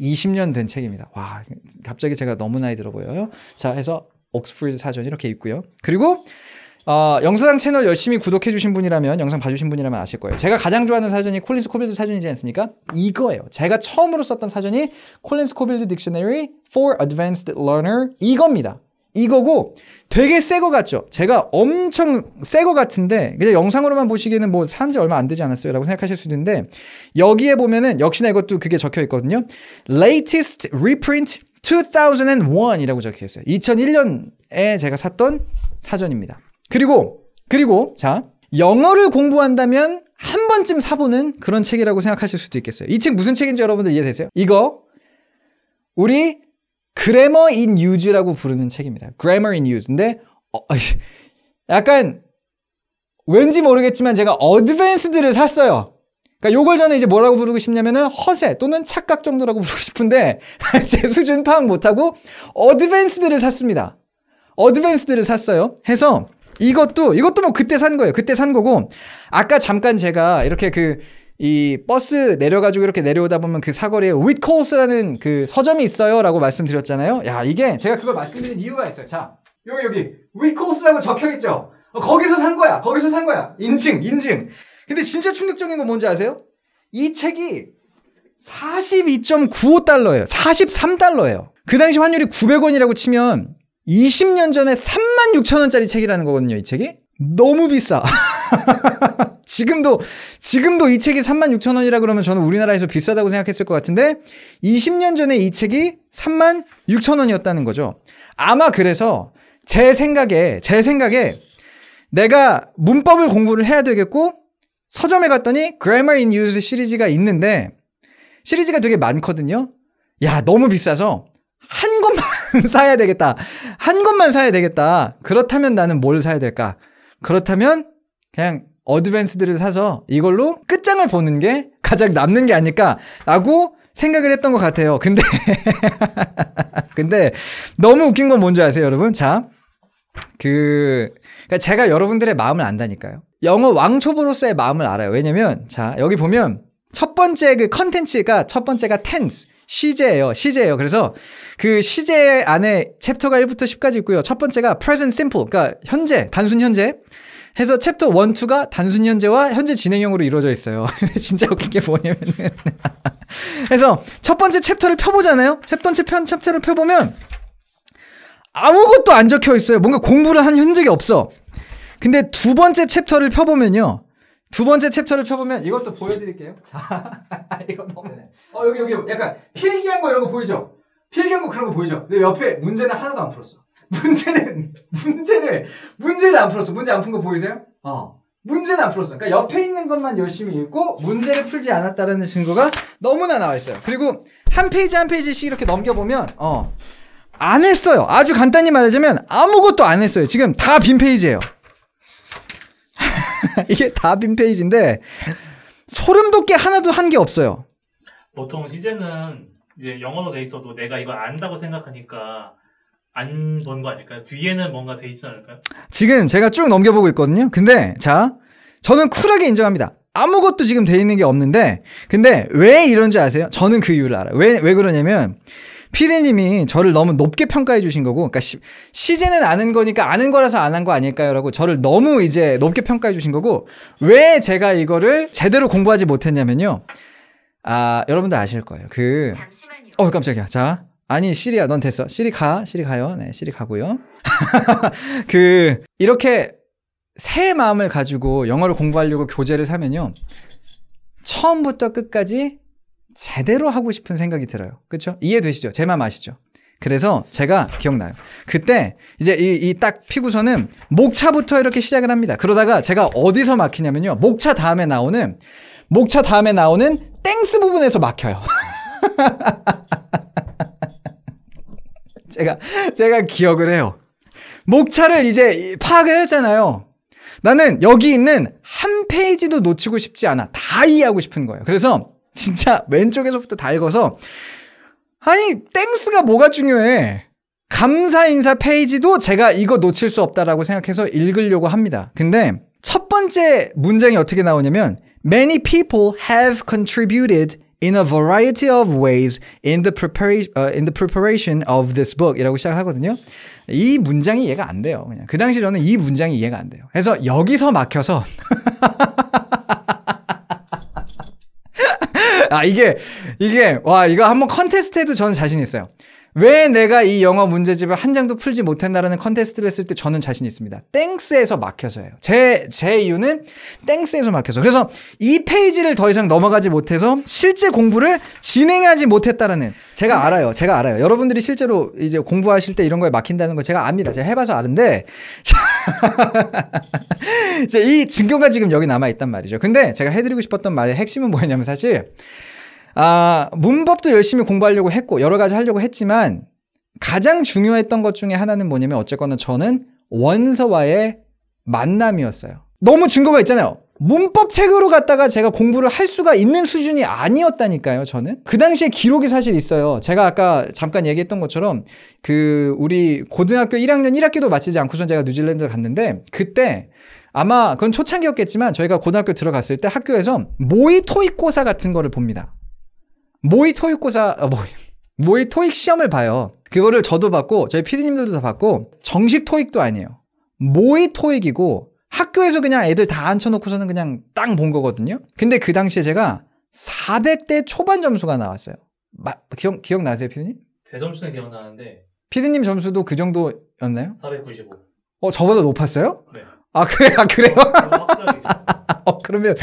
20년 된 책입니다. 와, 갑자기 제가 너무 나이 들어 보여요. 자, 해서 옥스퍼드 사전 이렇게 있고요. 그리고 어, 영상 채널 열심히 구독해주신 분이라면 영상 봐주신 분이라면 아실 거예요. 제가 가장 좋아하는 사전이 콜린스 코빌드 사전이지 않습니까? 이거예요. 제가 처음으로 썼던 사전이 콜린스 코빌드 딕셔너리 for Advanced Learner 이겁니다. 이거고 되게 새 거 같죠? 제가 엄청 새 거 같은데 그냥 영상으로만 보시기에는 뭐 산 지 얼마 안 되지 않았어요 라고 생각하실 수도 있는데 여기에 보면은 역시나 이것도 그게 적혀 있거든요 latest reprint 2001이라고 적혀 있어요 2001년에 제가 샀던 사전입니다 그리고 그리고 자 영어를 공부한다면 한 번쯤 사보는 그런 책이라고 생각하실 수도 있겠어요. 이 책 무슨 책인지 여러분들 이해되세요? 이거 우리 그래머 인 유즈라고 부르는 책입니다. 그래머 인 유즈인데 어, 약간 왠지 모르겠지만 제가 어드밴스드를 샀어요. 그러니까 요걸 저는 이제 뭐라고 부르고 싶냐면은 허세 또는 착각 정도라고 부르고 싶은데 제 수준 파악 못하고 어드밴스드를 샀습니다. 어드밴스드를 샀어요. 해서 이것도 이것도 뭐 그때 산 거예요. 그때 산 거고 아까 잠깐 제가 이렇게 그 이 버스 내려가지고 이렇게 내려오다 보면 그 사거리에 위트코스라는 그 서점이 있어요라고 말씀드렸잖아요. 야 이게 제가 그걸 말씀드린 이유가 있어요. 자 여기 여기 위트코스라고 적혀 있죠. 거기서 산 거야. 거기서 산 거야. 인증 인증. 근데 진짜 충격적인 건 뭔지 아세요? 이 책이 42.95달러예요. 43달러예요. 그 당시 환율이 900원이라고 치면 20년 전에 36,000원짜리 책이라는 거거든요, 이 책이. 너무 비싸. 지금도, 지금도 이 책이 36,000원이라 그러면 저는 우리나라에서 비싸다고 생각했을 것 같은데, 20년 전에 이 책이 36,000원이었다는 거죠. 아마 그래서 제 생각에, 제 생각에 내가 문법을 공부를 해야 되겠고, 서점에 갔더니 Grammar in Use 시리즈가 있는데, 시리즈가 되게 많거든요. 야, 너무 비싸서 사야 되겠다. 한 권만 사야 되겠다. 그렇다면 나는 뭘 사야 될까? 그렇다면 그냥 어드밴스들을 사서 이걸로 끝장을 보는 게 가장 남는 게 아닐까라고 생각을 했던 것 같아요. 근데 근데 너무 웃긴 건 뭔지 아세요, 여러분? 자, 그 그러니까 제가 여러분들의 마음을 안다니까요. 영어 왕초보로서의 마음을 알아요. 왜냐면 자 여기 보면 첫 번째 그 컨텐츠가 첫 번째가 텐스. 시제예요. 시제예요. 그래서 그 시제 안에 챕터가 1부터 10까지 있고요. 첫 번째가 present simple. 그러니까 현재, 단순 현재. 해서 챕터 1, 2가 단순 현재와 현재 진행형으로 이루어져 있어요. 진짜 웃긴 게 뭐냐면은. 그래서 첫 번째 챕터를 펴보잖아요. 챕터 째편 챕터를 펴보면 아무것도 안 적혀 있어요. 뭔가 공부를 한 흔적이 없어. 근데 두 번째 챕터를 펴보면요. 두 번째 챕터를 펴보면 이것도 보여드릴게요. 자, 이거 너무. 뭐. 네. 어, 여기, 여기, 약간 필기한 거 이런 거 보이죠? 필기한 거 그런 거 보이죠? 근데 옆에 문제는 하나도 안 풀었어. 문제는, 문제는, 문제는 안 풀었어. 문제 안 푼 거 보이세요? 어. 문제는 안 풀었어. 그러니까 옆에 있는 것만 열심히 읽고 문제를 풀지 않았다는 증거가 너무나 나와 있어요. 그리고 한 페이지 한 페이지씩 이렇게 넘겨보면, 어. 안 했어요. 아주 간단히 말하자면 아무것도 안 했어요. 지금 다 빈 페이지예요. 이게 다 빈페이지인데 소름 돋게 하나도 한 게 없어요. 보통 시제는 이제 영어로 돼 있어도 내가 이걸 안다고 생각하니까 안 본 거 아닐까요? 뒤에는 뭔가 돼 있지 않을까요? 지금 제가 쭉 넘겨보고 있거든요. 근데 자, 저는 쿨하게 인정합니다. 아무것도 지금 돼 있는 게 없는데 근데 왜 이런지 아세요? 저는 그 이유를 알아요. 왜, 왜 그러냐면 피디님이 저를 너무 높게 평가해 주신 거고, 그러니까 시, 제는 아는 거니까 아는 거라서 안 한 거 아닐까요?라고 저를 너무 이제 높게 평가해 주신 거고, 왜 제가 이거를 제대로 공부하지 못했냐면요. 아, 여러분들 아실 거예요. 그, 잠시만요. 어, 깜짝이야. 자, 아니 시리야 넌 됐어 시리 가 시리 가요 네 시리 가고요 그 이렇게 새 마음을 가지고 영어를 공부하려고 교재를 사면요 처음부터 끝까지 제대로 하고 싶은 생각이 들어요. 그렇죠? 이해되시죠? 제맘 아시죠? 그래서 제가 기억나요. 그때 이제 이 딱피고서는 목차부터 이렇게 시작을 합니다. 그러다가 제가 어디서 막히냐면요. 목차 다음에 나오는 목차 다음에 나오는 땡스 부분에서 막혀요. 제가 제가 기억을 해요. 목차를 이제 파악을 했잖아요. 나는 여기 있는 한 페이지도 놓치고 싶지 않아. 다 이해하고 싶은 거예요. 그래서 진짜 왼쪽에서부터 다 읽어서 아니 땡스가 뭐가 중요해 감사 인사 페이지도 제가 이거 놓칠 수 없다라고 생각해서 읽으려고 합니다 근데 첫 번째 문장이 어떻게 나오냐면 Many people have contributed in a variety of ways in the preparation uh, in the preparation of this book이라고 시작하거든요. 이 문장이 이해가 안 돼요. 그냥 그 당시 저는 이 문장이 이해가 안 돼요. 그래서 여기서 막혀서 아, 이게, 이게, 와, 이거 한번 컨테스트 해도 저는 자신 있어요. 왜 내가 이 영어 문제집을 한 장도 풀지 못했나라는 컨테스트를 했을 때 저는 자신 있습니다. 땡스에서 막혀서예요. 제, 제 이유는 땡스에서 막혀서. 그래서 이 페이지를 더 이상 넘어가지 못해서 실제 공부를 진행하지 못했다라는 제가 알아요. 제가 알아요. 여러분들이 실제로 이제 공부하실 때 이런 거에 막힌다는 거 제가 압니다. 제가 해봐서 아는데. 이 증거가 지금 여기 남아있단 말이죠. 근데 제가 해드리고 싶었던 말의 핵심은 뭐였냐면 사실 아, 문법도 열심히 공부하려고 했고 여러 가지 하려고 했지만 가장 중요했던 것 중에 하나는 뭐냐면 어쨌거나 저는 원서와의 만남이었어요. 너무 증거가 있잖아요. 문법책으로 갔다가 제가 공부를 할 수가 있는 수준이 아니었다니까요, 저는. 그 당시에 기록이 사실 있어요. 제가 아까 잠깐 얘기했던 것처럼 그 우리 고등학교 1학년 1학기도 마치지 않고선 제가 뉴질랜드를 갔는데 그때 아마 그건 초창기였겠지만 저희가 고등학교 들어갔을 때 학교에서 모의 토익고사 같은 거를 봅니다. 모의 토익고사 어, 아, 모의 모의 토익 시험을 봐요. 그거를 저도 봤고 저희 피디님들도 다 봤고 정식 토익도 아니에요. 모의 토익이고 학교에서 그냥 애들 다 앉혀놓고서는 그냥 딱 본 거거든요. 근데 그 당시에 제가 400대 초반 점수가 나왔어요. 마, 기억 기억나세요, 피디님? 제 점수는 기억나는데 피디님 점수도 그 정도였나요? 495. 어 저보다 높았어요? 네. 아 그래 아 그래요? 어, 어, 그러면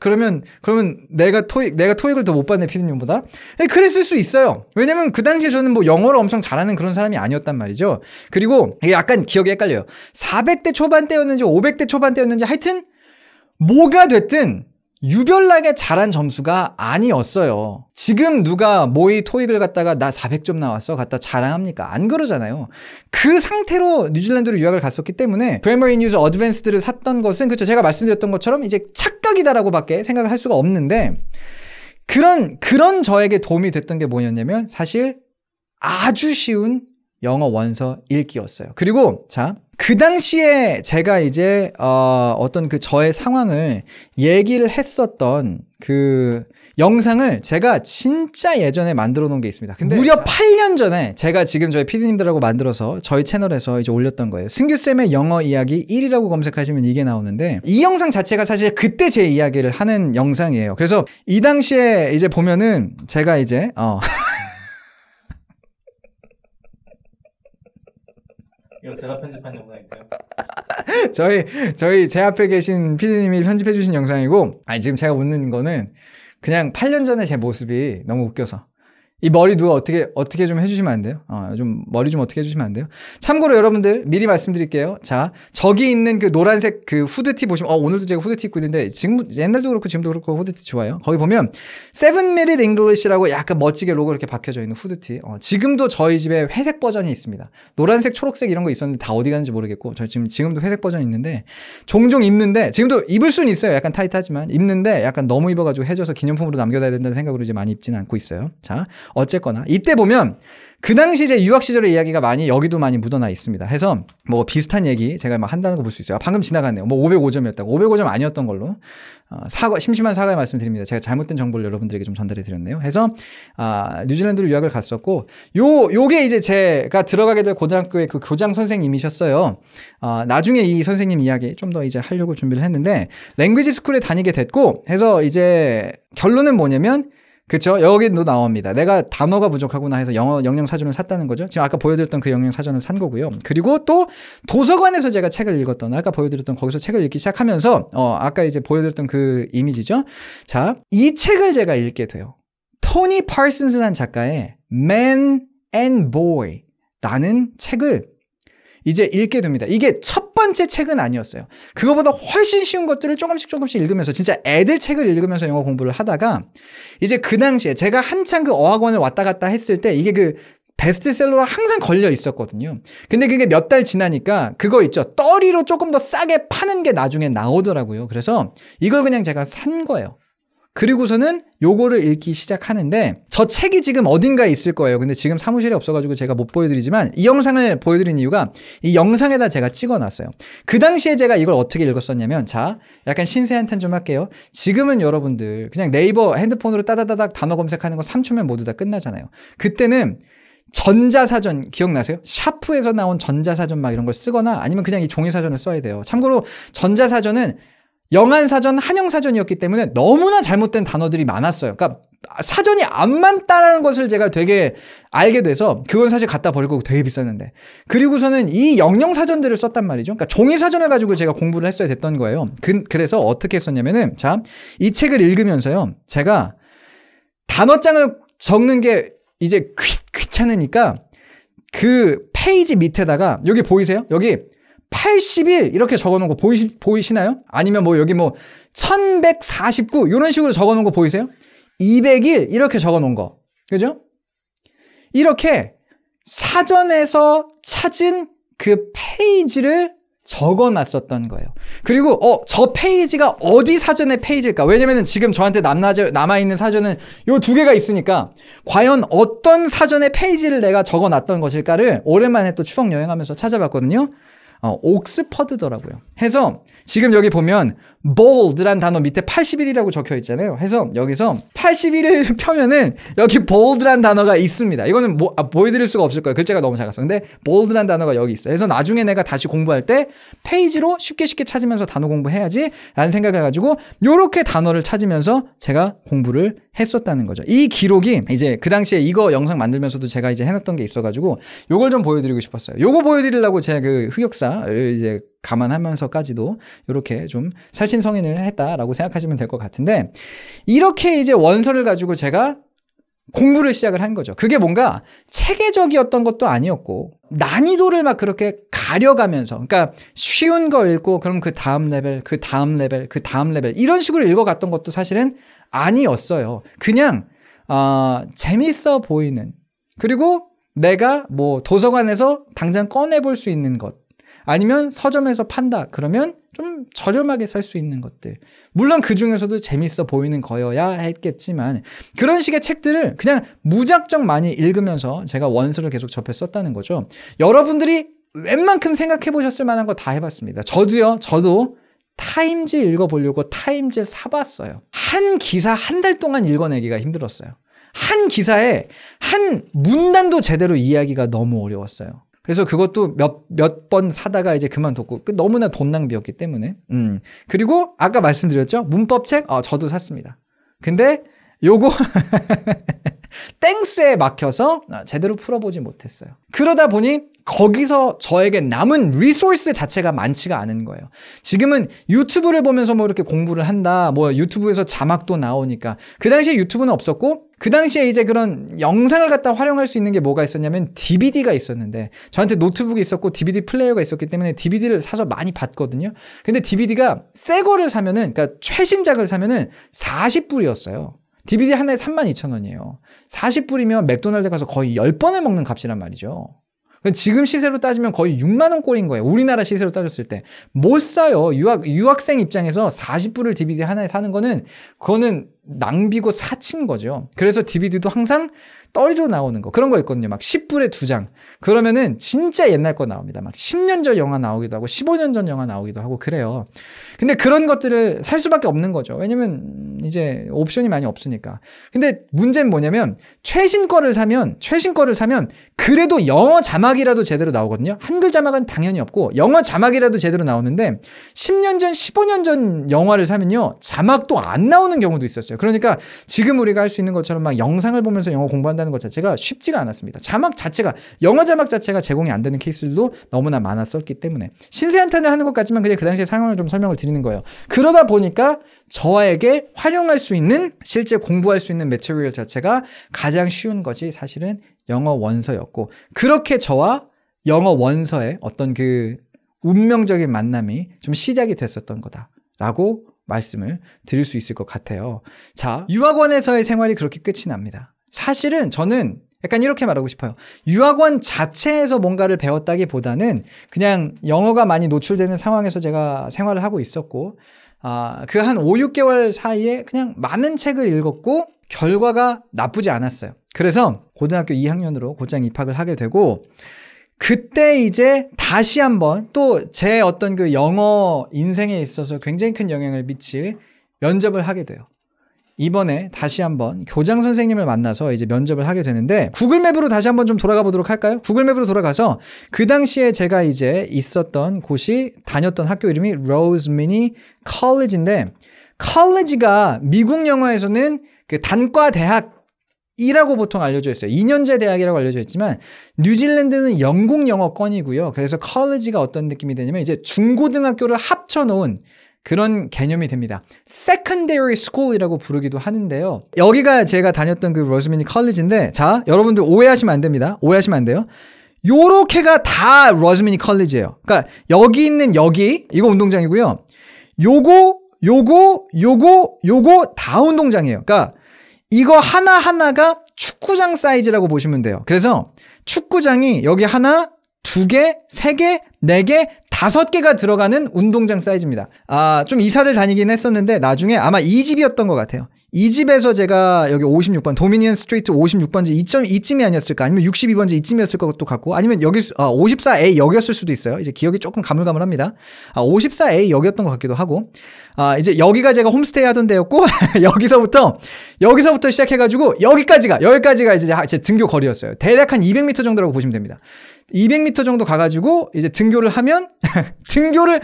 그러면 그러면 내가 토익 내가 토익을 더 못 받네 피디님보다. 예, 그랬을 수 있어요. 왜냐면 그 당시에 저는 뭐 영어를 엄청 잘하는 그런 사람이 아니었단 말이죠. 그리고 이게 약간 기억이 헷갈려요. 400대 초반대였는지 500대 초반대였는지 하여튼 뭐가 됐든 유별나게 잘한 점수가 아니었어요. 지금 누가 모의 토익을 갖다가 나 400점 나왔어 갖다 자랑합니까? 안 그러잖아요. 그 상태로 뉴질랜드로 유학을 갔었기 때문에 프래머리 뉴스 어드밴스드를 샀던 것은 그쵸 제가 말씀드렸던 것처럼 이제 착각이다라고 밖에 생각을 할 수가 없는데 그런 그런 저에게 도움이 됐던 게 뭐였냐면 사실 아주 쉬운 영어 원서 읽기였어요. 그리고 자, 그 당시에 제가 이제 어, 어떤 그 저의 상황을 얘기를 했었던 그 영상을 제가 진짜 예전에 만들어 놓은 게 있습니다. 근데 무려 진 8년 전에 제가 지금 저희 피디님들하고 만들어서 저희 채널에서 이제 올렸던 거예요. 승규쌤의 영어 이야기 1이라고 검색하시면 이게 나오는데 이 영상 자체가 사실 그때 제 이야기를 하는 영상이에요. 그래서 이 당시에 이제 보면은 제가 이제 어 이거 제가 편집한 영상인데요. 저희 저희 제 앞에 계신 피디님이 편집해주신 영상이고, 아니 지금 제가 웃는 거는 그냥 8년 전에 제 모습이 너무 웃겨서 이 머리 누가 어떻게 어떻게 좀 해주시면 안 돼요? 어, 좀 머리 좀 어떻게 해주시면 안 돼요? 참고로 여러분들 미리 말씀드릴게요. 자 저기 있는 그 노란색 그 후드티 보시면 어 오늘도 제가 후드티 입고 있는데 지금 옛날도 그렇고 지금도 그렇고 후드티 좋아요. 거기 보면 세븐 미릿 잉글리시라고 약간 멋지게 로고 이렇게 박혀져 있는 후드티. 어, 지금도 저희 집에 회색 버전이 있습니다. 노란색, 초록색 이런 거 있었는데 다 어디 갔는지 모르겠고 저 지금 지금도 회색 버전 있는데 종종 입는데 지금도 입을 수는 있어요. 약간 타이트하지만 입는데 약간 너무 입어가지고 해줘서 기념품으로 남겨야 된다는 생각으로 이제 많이 입지는 않고 있어요. 자 어쨌거나 이때 보면 그 당시 제 유학 시절의 이야기가 많이 여기도 많이 묻어나 있습니다. 해서 뭐 비슷한 얘기 제가 막 한다는 거 볼 수 있어요. 아, 방금 지나갔네요. 뭐 505점이었다고. 505점 아니었던 걸로. 어, 사과, 심심한 사과의 말씀드립니다. 제가 잘못된 정보를 여러분들에게 좀 전달해 드렸네요. 해서 아, 뉴질랜드로 유학을 갔었고 요 요게 이제 제가 들어가게 될 고등학교의 그 교장 선생님이셨어요. 어, 나중에 이 선생님 이야기 좀 더 이제 하려고 준비를 했는데 랭귀지 스쿨에 다니게 됐고 해서 이제 결론은 뭐냐면 그렇죠 여기도 나옵니다. 내가 단어가 부족하구나 해서 영어 영영 사전을 샀다는 거죠. 지금 아까 보여드렸던 그 영영 사전을 산 거고요. 그리고 또 도서관에서 제가 책을 읽었던 아까 보여드렸던 거기서 책을 읽기 시작하면서 어 아까 이제 보여드렸던 그 이미지죠. 자, 이 책을 제가 읽게 돼요. 토니 파슨스라는 작가의 Man and Boy라는 책을 이제 읽게 됩니다. 이게 첫 번째 책은 아니었어요. 그거보다 훨씬 쉬운 것들을 조금씩 조금씩 읽으면서 진짜 애들 책을 읽으면서 영어 공부를 하다가 이제 그 당시에 제가 한창 그 어학원을 왔다 갔다 했을 때 이게 그 베스트셀러로 항상 걸려 있었거든요. 근데 그게 몇 달 지나니까 그거 있죠. 떨이로 조금 더 싸게 파는 게 나중에 나오더라고요. 그래서 이걸 그냥 제가 산 거예요. 그리고서는 요거를 읽기 시작하는데 저 책이 지금 어딘가에 있을 거예요. 근데 지금 사무실에 없어가지고 제가 못 보여드리지만 이 영상을 보여드린 이유가 이 영상에다 제가 찍어놨어요. 그 당시에 제가 이걸 어떻게 읽었었냐면 자 약간 신세 한탄 좀 할게요. 지금은 여러분들 그냥 네이버 핸드폰으로 따다다닥 단어 검색하는 거 3초면 모두 다 끝나잖아요. 그때는 전자사전 기억나세요? 샤프에서 나온 전자사전 막 이런 걸 쓰거나 아니면 그냥 이 종이사전을 써야 돼요. 참고로 전자사전은 영한 사전, 한영 사전이었기 때문에 너무나 잘못된 단어들이 많았어요. 그러니까 사전이 안맞다는 것을 제가 되게 알게 돼서 그건 사실 갖다 버리고 되게 비쌌는데 그리고서는 이 영영 사전들을 썼단 말이죠. 그러니까 종이 사전을 가지고 제가 공부를 했어야 됐던 거예요. 그, 그래서 어떻게 했었냐면은 자이 책을 읽으면서요 제가 단어장을 적는 게 이제 귀, 귀찮으니까 그 페이지 밑에다가 여기 보이세요? 여기 80일 이렇게 적어놓은 거 보이시, 보이시나요? 아니면 뭐 여기 뭐 1149 이런 식으로 적어놓은 거 보이세요? 200일 이렇게 적어놓은 거 그죠? 이렇게 사전에서 찾은 그 페이지를 적어놨었던 거예요. 그리고 어 저 페이지가 어디 사전의 페이지일까? 왜냐면은 지금 저한테 남 남아 있는 사전은 요 두 개가 있으니까 과연 어떤 사전의 페이지를 내가 적어놨던 것일까를 오랜만에 또 추억 여행하면서 찾아봤거든요. 어, 옥스퍼드더라고요. 해서 지금 여기 보면 bold란 단어 밑에 81이라고 적혀 있잖아요. 해서 여기서 81을 펴면은 여기 bold란 단어가 있습니다. 이거는 뭐, 아, 보여드릴 수가 없을 거예요. 글자가 너무 작았어. 근데 bold란 단어가 여기 있어요. 그래서 나중에 내가 다시 공부할 때 페이지로 쉽게 쉽게 찾으면서 단어 공부해야지 라는 생각을 해가지고 이렇게 단어를 찾으면서 제가 공부를 했었다는 거죠. 이 기록이 이제 그 당시에 이거 영상 만들면서도 제가 이제 해놨던 게 있어가지고 요걸 좀 보여드리고 싶었어요. 요거 보여드리려고 제가 그 흑역사 역사를 이제 감안하면서까지도 이렇게 좀 살신성인을 했다라고 생각하시면 될 것 같은데 이렇게 이제 원서를 가지고 제가 공부를 시작을 한 거죠. 그게 뭔가 체계적이었던 것도 아니었고 난이도를 막 그렇게 가려가면서 그러니까 쉬운 거 읽고 그럼 그 다음 레벨, 그 다음 레벨, 그 다음 레벨 이런 식으로 읽어갔던 것도 사실은 아니었어요. 그냥 어, 재밌어 보이는 그리고 내가 뭐 도서관에서 당장 꺼내볼 수 있는 것 아니면 서점에서 판다. 그러면 좀 저렴하게 살 수 있는 것들. 물론 그 중에서도 재밌어 보이는 거여야 했겠지만 그런 식의 책들을 그냥 무작정 많이 읽으면서 제가 원서를 계속 접해 썼다는 거죠. 여러분들이 웬만큼 생각해 보셨을 만한 거 다 해봤습니다. 저도요, 저도 타임즈 읽어보려고 타임지 사봤어요. 한 기사 한 달 동안 읽어내기가 힘들었어요. 한 기사에 한 문단도 제대로 이해하기가 너무 어려웠어요. 그래서 그것도 몇 몇 번 사다가 이제 그만뒀고 그 너무나 돈 낭비였기 때문에. 음. 그리고 아까 말씀드렸죠 문법책 어 저도 샀습니다. 근데 요거 땡스에 막혀서 아, 제대로 풀어보지 못했어요. 그러다 보니 거기서 저에게 남은 리소스 자체가 많지가 않은 거예요. 지금은 유튜브를 보면서 뭐 이렇게 공부를 한다. 뭐 유튜브에서 자막도 나오니까. 그 당시에 유튜브는 없었고, 그 당시에 이제 그런 영상을 갖다 활용할 수 있는 게 뭐가 있었냐면 DVD가 있었는데, 저한테 노트북이 있었고 DVD 플레이어가 있었기 때문에 DVD를 사서 많이 봤거든요. 근데 DVD가 새 거를 사면은, 그러니까 최신작을 사면은 40불이었어요. DVD 하나에 32,000원이에요. 40불이면 맥도날드 가서 거의 10번을 먹는 값이란 말이죠. 지금 시세로 따지면 거의 6만 원 꼴인 거예요. 우리나라 시세로 따졌을 때 못 사요. 유학 유학생 입장에서 40불을 DVD 하나에 사는 거는 그거는 낭비고 사친 거죠. 그래서 DVD도 항상 떨이로 나오는 거 그런 거 있거든요. 막 10불에 두 장. 그러면은 진짜 옛날 거 나옵니다. 막 10년 전 영화 나오기도 하고 15년 전 영화 나오기도 하고 그래요. 근데 그런 것들을 살 수밖에 없는 거죠. 왜냐면 이제 옵션이 많이 없으니까. 근데 문제는 뭐냐면 최신 거를 사면 최신 거를 사면 그래도 영어 자막이라도 제대로 나오거든요. 한글 자막은 당연히 없고 영어 자막이라도 제대로 나오는데 10년 전, 15년 전 영화를 사면요. 자막도 안 나오는 경우도 있었어요. 있어요. 그러니까 지금 우리가 할 수 있는 것처럼 막 영상을 보면서 영어 공부한다는 것 자체가 쉽지가 않았습니다. 자막 자체가 영어 자막 자체가 제공이 안 되는 케이스도 들 너무나 많았었기 때문에 신세 한탄을 하는 것 같지만 그냥 그 당시의 상황을 좀 설명을 드리는 거예요. 그러다 보니까 저에게 활용할 수 있는 실제 공부할 수 있는 매체리얼 자체가 가장 쉬운 것이 사실은 영어 원서였고 그렇게 저와 영어 원서의 어떤 그 운명적인 만남이 좀 시작이 됐었던 거다라고 말씀을 드릴 수 있을 것 같아요. 자, 유학원에서의 생활이 그렇게 끝이 납니다. 사실은 저는 약간 이렇게 말하고 싶어요. 유학원 자체에서 뭔가를 배웠다기 보다는 그냥 영어가 많이 노출되는 상황에서 제가 생활을 하고 있었고, 아, 그 한 5, 6개월 사이에 그냥 많은 책을 읽었고, 결과가 나쁘지 않았어요. 그래서 고등학교 2학년으로 곧장 입학을 하게 되고, 그때 이제 다시 한번 또 제 어떤 그 영어 인생에 있어서 굉장히 큰 영향을 미칠 면접을 하게 돼요. 이번에 다시 한번 교장 선생님을 만나서 이제 면접을 하게 되는데 구글맵으로 다시 한번 좀 돌아가 보도록 할까요? 구글맵으로 돌아가서 그 당시에 제가 이제 있었던 곳이 다녔던 학교 이름이 로즈미니 컬리지인데 컬리지가 미국 영화에서는 그 단과 대학 이라고 보통 알려져 있어요. 2년제 대학이라고 알려져 있지만 뉴질랜드는 영국 영어권이고요. 그래서 컬리지가 어떤 느낌이 되냐면 이제 중고등학교를 합쳐 놓은 그런 개념이 됩니다. secondary school이라고 부르기도 하는데요. 여기가 제가 다녔던 그러즈미니 컬리지인데 자, 여러분들 오해하시면 안 됩니다. 오해하시면 안 돼요. 요렇게가 다 러즈미니 컬리지예요. 그러니까 여기 있는 여기 이거 운동장이고요. 요거 요거 요거 요거 다 운동장이에요. 그러니까 이거 하나하나가 축구장 사이즈라고 보시면 돼요. 그래서 축구장이 여기 하나, 두 개, 세 개, 네 개, 다섯 개가 들어가는 운동장 사이즈입니다. 아, 좀 이사를 다니긴 했었는데 나중에 아마 이 집이었던 것 같아요. 이 집에서 제가 여기 56번 도미니언 스트레이트 56번지 2점 이쯤이 아니었을까 아니면 62번지 이쯤이었을 것도 같고 아니면 여기 아 54A 여기였을 수도 있어요. 이제 기억이 조금 가물가물합니다. 아 54A 여기였던 것 같기도 하고 아 이제 여기가 제가 홈스테이 하던 데였고 여기서부터 여기서부터 시작해가지고 여기까지가 여기까지가 이제 아, 제 등교 거리였어요. 대략 한 200m 정도라고 보시면 됩니다. 200m 정도 가가지고 이제 등교를 하면 등교를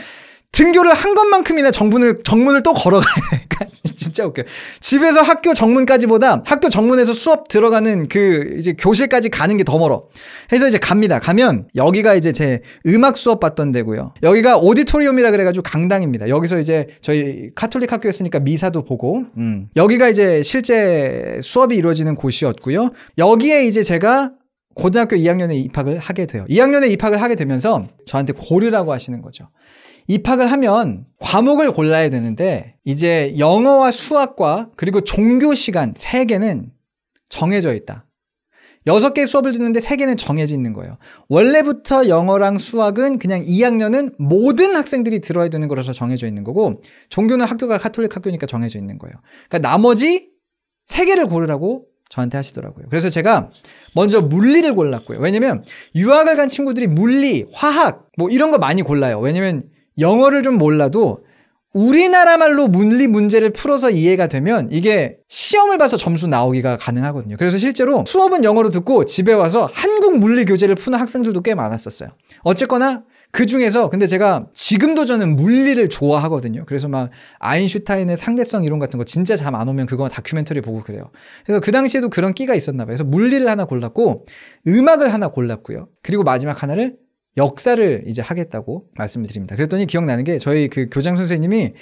등교를 한 것만큼이나 정문을 정문을 또 걸어가요. 진짜 웃겨. 집에서 학교 정문까지보다 학교 정문에서 수업 들어가는 그 이제 교실까지 가는 게 더 멀어. 해서 이제 갑니다. 가면 여기가 이제 제 음악 수업 받던 데고요. 여기가 오디토리움이라 그래가지고 강당입니다. 여기서 이제 저희 카톨릭 학교였으니까 미사도 보고. 음. 여기가 이제 실제 수업이 이루어지는 곳이었고요. 여기에 이제 제가 고등학교 2학년에 입학을 하게 돼요. 2학년에 입학을 하게 되면서 저한테 고르라고 하시는 거죠. 입학을 하면 과목을 골라야 되는데 이제 영어와 수학과 그리고 종교 시간 3개는 정해져 있다. 6개 수업을 듣는데 3개는 정해져 있는 거예요. 원래부터 영어랑 수학은 그냥 2학년은 모든 학생들이 들어야 되는 거라서 정해져 있는 거고 종교는 학교가 카톨릭 학교니까 정해져 있는 거예요. 그러니까 나머지 3개를 고르라고 저한테 하시더라고요. 그래서 제가 먼저 물리를 골랐고요. 왜냐면 유학을 간 친구들이 물리, 화학 뭐 이런 거 많이 골라요. 왜냐면 영어를 좀 몰라도 우리나라 말로 물리 문제를 풀어서 이해가 되면 이게 시험을 봐서 점수 나오기가 가능하거든요. 그래서 실제로 수업은 영어로 듣고 집에 와서 한국 물리 교재를 푸는 학생들도 꽤 많았었어요. 어쨌거나 그 중에서 근데 제가 지금도 저는 물리를 좋아하거든요. 그래서 막 아인슈타인의 상대성 이론 같은 거 진짜 잠 안 오면 그거 다큐멘터리 보고 그래요. 그래서 그 당시에도 그런 끼가 있었나 봐요. 그래서 물리를 하나 골랐고 음악을 하나 골랐고요. 그리고 마지막 하나를 역사를 이제 하겠다고 말씀 드립니다. 그랬더니 기억나는 게 저희 그 교장 선생님이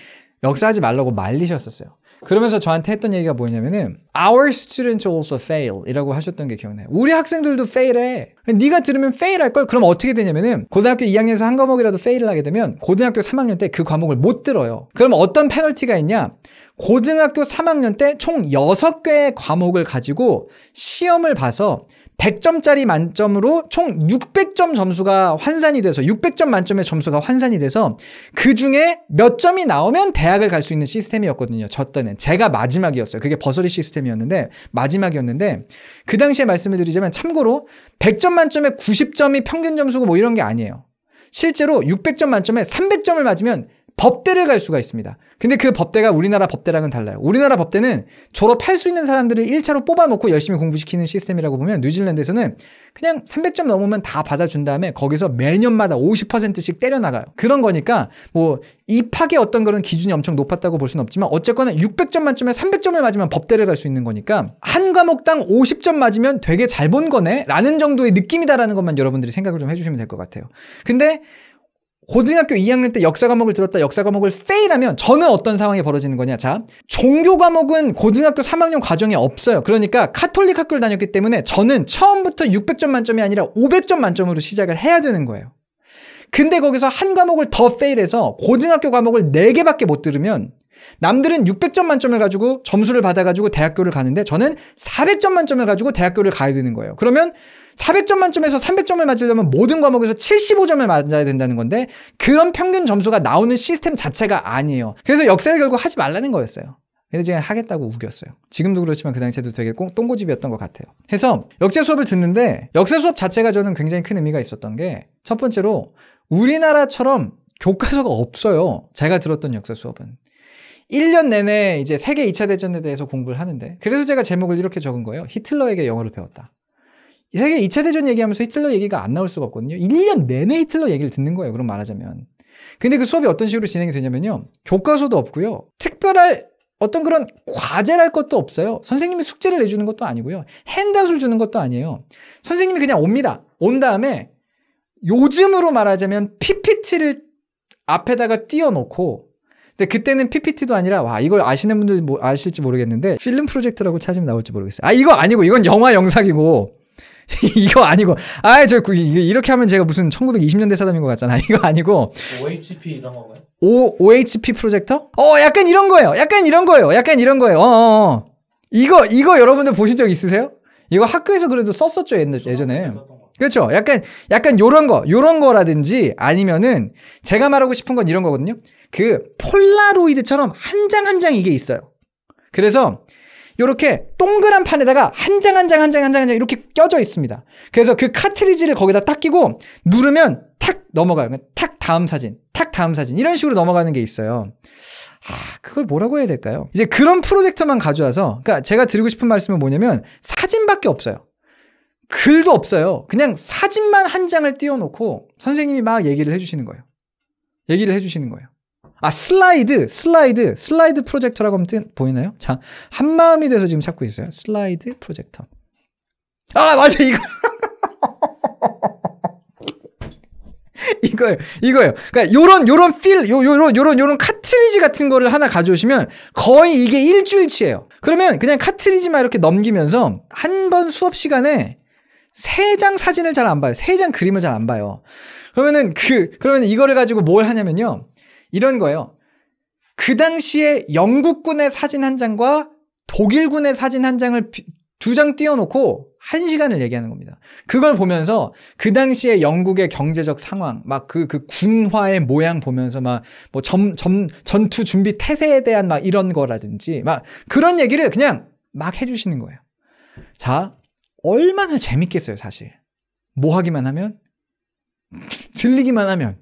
역사하지 말라고 말리셨었어요. 그러면서 저한테 했던 얘기가 뭐냐면은 our students also fail이라고 하셨던 게 기억나요. 우리 학생들도 fail해. 네가 들으면 fail할 걸. 그럼 어떻게 되냐면은 고등학교 2학년에서 한 과목이라도 fail을 하게 되면 고등학교 3학년 때 그 과목을 못 들어요. 그럼 어떤 페널티가 있냐? 고등학교 3학년 때 총 6개의 과목을 가지고 시험을 봐서 100점짜리 만점으로 총 600점 점수가 환산이 돼서 600점 만점의 점수가 환산이 돼서 그 중에 몇 점이 나오면 대학을 갈 수 있는 시스템이었거든요. 저 때는 제가 마지막이었어요. 그게 버서리 시스템이었는데 마지막이었는데 그 당시에 말씀을 드리자면 참고로 100점 만점에 90점이 평균 점수고 뭐 이런 게 아니에요. 실제로 600점 만점에 300점을 맞으면 법대를 갈 수가 있습니다. 근데 그 법대가 우리나라 법대랑은 달라요. 우리나라 법대는 졸업할 수 있는 사람들을 1차로 뽑아놓고 열심히 공부시키는 시스템이라고 보면 뉴질랜드에서는 그냥 300점 넘으면 다 받아준 다음에 거기서 매년마다 50%씩 때려나가요. 그런 거니까 뭐 입학의 어떤 그런 기준이 엄청 높았다고 볼 수는 없지만 어쨌거나 600점 만점에 300점을 맞으면 법대를 갈 수 있는 거니까 한 과목당 50점 맞으면 되게 잘 본 거네? 라는 정도의 느낌이다라는 것만 여러분들이 생각을 좀 해주시면 될 것 같아요. 근데 고등학교 2학년 때 역사 과목을 들었다 역사 과목을 페일하면 저는 어떤 상황이 벌어지는 거냐 자 종교 과목은 고등학교 3학년 과정에 없어요 그러니까 카톨릭 학교를 다녔기 때문에 저는 처음부터 600점 만점이 아니라 500점 만점으로 시작을 해야 되는 거예요 근데 거기서 한 과목을 더 페일해서 고등학교 과목을 4개밖에 못 들으면 남들은 600점 만점을 가지고 점수를 받아가지고 대학교를 가는데 저는 400점 만점을 가지고 대학교를 가야 되는 거예요 그러면 400점 만점에서 300점을 맞으려면 모든 과목에서 75점을 맞아야 된다는 건데 그런 평균 점수가 나오는 시스템 자체가 아니에요. 그래서 역사를 결국 하지 말라는 거였어요. 근데 제가 하겠다고 우겼어요. 지금도 그렇지만 그 당시에도 되게 똥고집이었던 것 같아요. 해서 역사 수업을 듣는데 역사 수업 자체가 저는 굉장히 큰 의미가 있었던 게 첫 번째로 우리나라처럼 교과서가 없어요. 제가 들었던 역사 수업은. 1년 내내 이제 세계 2차 대전에 대해서 공부를 하는데 그래서 제가 제목을 이렇게 적은 거예요. 히틀러에게 영어를 배웠다. 세계 2차 대전 얘기하면서 히틀러 얘기가 안 나올 수가 없거든요. 1년 내내 히틀러 얘기를 듣는 거예요. 그럼 말하자면. 근데 그 수업이 어떤 식으로 진행이 되냐면요. 교과서도 없고요. 특별할 어떤 그런 과제랄 것도 없어요. 선생님이 숙제를 내주는 것도 아니고요. 핸드아웃을 주는 것도 아니에요. 선생님이 그냥 옵니다. 온 다음에 요즘으로 말하자면 PPT를 앞에다가 띄워놓고 근데 그때는 PPT도 아니라 와 이걸 아시는 분들 뭐 아실지 모르겠는데 필름 프로젝트라고 찾으면 나올지 모르겠어요. 아 이거 아니고 이건 영화 영상이고 이거 아니고 아저 그, 이 이렇게 하면 제가 무슨 1920년대 사람인 것 같잖아 이거 아니고 OHP 이런 건가요? O h p 프로젝터? 어 약간 이런 거예요. 약간 이런 거예요. 약간 이런 거예요. 어, 어. 어. 이거 이거 여러분들 보신 적 있으세요? 이거 학교에서 그래도 썼었죠 옛날, 예전에. 그렇죠. 약간 약간 요런 거, 요런 거라든지 아니면은 제가 말하고 싶은 건 이런 거거든요. 그 폴라로이드처럼 한 장 한 장 이게 있어요. 그래서 이렇게 동그란 판에다가 한장한장 한 장 한 장 한 장 이렇게 껴져 있습니다. 그래서 그 카트리지를 거기다 딱 끼고 누르면 탁 넘어가요. 그러니까 탁 다음 사진, 탁 다음 사진 이런 식으로 넘어가는 게 있어요. 아, 그걸 뭐라고 해야 될까요? 이제 그런 프로젝터만 가져와서 그러니까 제가 드리고 싶은 말씀은 뭐냐면 사진밖에 없어요. 글도 없어요. 그냥 사진만 한 장을 띄워놓고 선생님이 막 얘기를 해주시는 거예요. 얘기를 해주시는 거예요. 아, 슬라이드, 슬라이드, 슬라이드 프로젝터라고 하면 보이나요? 자, 한마음이 돼서 지금 찾고 있어요. 슬라이드 프로젝터. 아, 맞아, 이거. 이거예요 이거예요. 그러니까 요런 요런 필, 요 요런 요런 요런 카트리지 같은 거를 하나 가져오시면 거의 이게 일주일치예요. 그러면 그냥 카트리지만 이렇게 넘기면서 한 번 수업 시간에 세 장 사진을 잘 안 봐요. 세 장 그림을 잘 안 봐요. 그러면은 그 그러면 이거를 가지고 뭘 하냐면요. 이런 거예요. 그 당시에 영국군의 사진 한 장과 독일군의 사진 한 장을 두 장 띄워놓고 한 시간을 얘기하는 겁니다. 그걸 보면서 그 당시에 영국의 경제적 상황, 막그그 그 군화의 모양 보면서 막 뭐점점 전투 준비 태세에 대한 막 이런 거라든지 막 그런 얘기를 그냥 막 해주시는 거예요. 자, 얼마나 재밌겠어요, 사실. 뭐 하기만 하면 들리기만 하면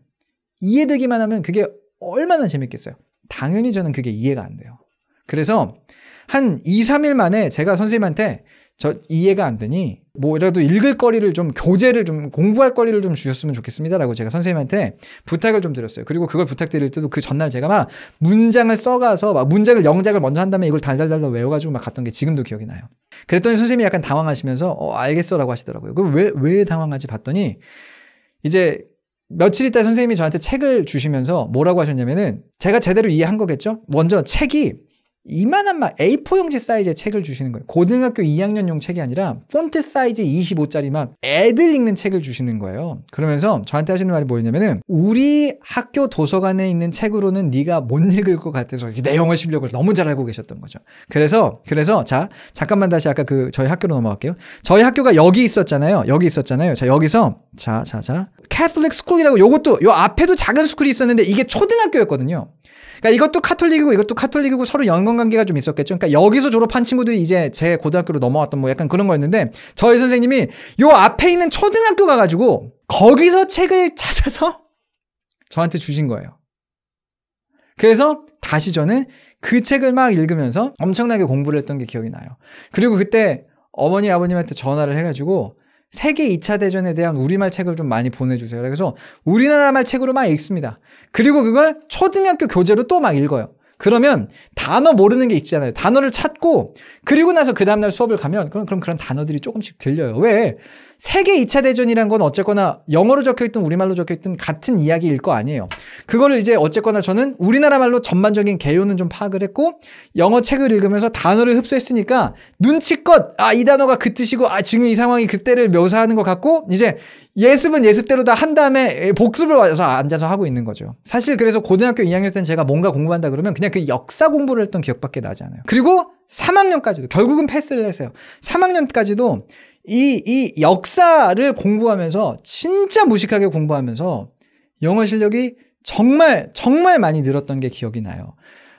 이해되기만 하면 그게 얼마나 재밌겠어요. 당연히 저는 그게 이해가 안 돼요. 그래서 한 2, 3일 만에 제가 선생님한테 저 이해가 안 되니 뭐라도 읽을 거리를 좀 교재를 좀 공부할 거리를 좀 주셨으면 좋겠습니다라고 제가 선생님한테 부탁을 좀 드렸어요. 그리고 그걸 부탁드릴 때도 그 전날 제가 막 문장을 써가서 막 문장을 영작을 먼저 한 다음에 이걸 달달달달 외워가지고 막 갔던 게 지금도 기억이 나요. 그랬더니 선생님이 약간 당황하시면서 어 알겠어라고 하시더라고요. 그럼 왜왜 당황하지 봤더니 이제 며칠 있다 선생님이 저한테 책을 주시면서 뭐라고 하셨냐면은 제가 제대로 이해한 거겠죠? 먼저 책이 이만한 막 A4용지 사이즈의 책을 주시는 거예요. 고등학교 2학년용 책이 아니라 폰트 사이즈 25짜리 막 애들 읽는 책을 주시는 거예요. 그러면서 저한테 하시는 말이 뭐였냐면은 우리 학교 도서관에 있는 책으로는 네가 못 읽을 것 같아서 내용을 실력을 너무 잘 알고 계셨던 거죠. 그래서 그래서 자 잠깐만 다시 아까 그 저희 학교로 넘어갈게요. 저희 학교가 여기 있었잖아요. 여기 있었잖아요. 자 여기서 자 자 자 캐슬릭 스쿨이라고 요것도 요 앞에도 작은 스쿨이 있었는데 이게 초등학교였거든요. 그러니까 이것도 카톨릭이고 이것도 카톨릭이고 서로 연관관계가 좀 있었겠죠. 그러니까 여기서 졸업한 친구들이 이제 제 고등학교로 넘어왔던 뭐 약간 그런 거였는데 저희 선생님이 요 앞에 있는 초등학교 가가지고 거기서 책을 찾아서 저한테 주신 거예요. 그래서 다시 저는 그 책을 막 읽으면서 엄청나게 공부를 했던 게 기억이 나요. 그리고 그때 어머니 아버님한테 전화를 해가지고 세계 2차 대전에 대한 우리말 책을 좀 많이 보내주세요. 그래서 우리나라 말 책으로 막 읽습니다. 그리고 그걸 초등학교 교재로 또 막 읽어요. 그러면 단어 모르는 게 있잖아요. 단어를 찾고 그리고 나서 그 다음날 수업을 가면 그럼, 그럼 그런 단어들이 조금씩 들려요. 왜? 세계 2차 대전이란 건 어쨌거나 영어로 적혀있든 우리말로 적혀있든 같은 이야기일 거 아니에요. 그거를 이제 어쨌거나 저는 우리나라 말로 전반적인 개요는 좀 파악을 했고 영어 책을 읽으면서 단어를 흡수했으니까 눈치껏 아 이 단어가 그 뜻이고 아 지금 이 상황이 그때를 묘사하는 것 같고 이제 예습은 예습대로 다 한 다음에 예, 복습을 와서 앉아서 하고 있는 거죠. 사실 그래서 고등학교 2학년 때는 제가 뭔가 공부한다 그러면 그냥 그 역사 공부를 했던 기억밖에 나지 않아요. 그리고 3학년까지도 결국은 패스를 했어요. 3학년까지도 이, 이 역사를 공부하면서 진짜 무식하게 공부하면서 영어 실력이 정말, 정말 많이 늘었던 게 기억이 나요.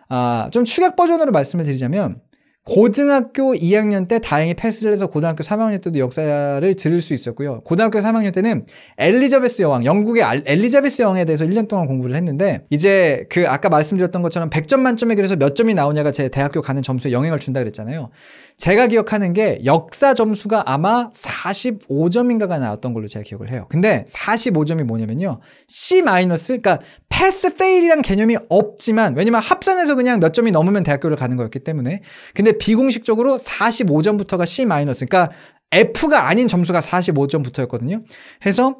아, 좀 축약 버전으로 말씀을 드리자면 고등학교 2학년 때 다행히 패스를 해서 고등학교 3학년 때도 역사를 들을 수 있었고요. 고등학교 3학년 때는 엘리자베스 여왕, 영국의 엘리자베스 여왕에 대해서 1년 동안 공부를 했는데 이제 그 아까 말씀드렸던 것처럼 100점 만점에 그래서 몇 점이 나오냐가 제 대학교 가는 점수에 영향을 준다 그랬잖아요. 제가 기억하는 게 역사 점수가 아마 45점인가가 나왔던 걸로 제가 기억을 해요. 근데 45점이 뭐냐면요. C 마이너스 그러니까 패스 페일이란 개념이 없지만 왜냐면 합산해서 그냥 몇 점이 넘으면 대학교를 가는 거였기 때문에 근데 비공식적으로 45점부터가 C 마이너스 그러니까 F가 아닌 점수가 45점부터였거든요. 해서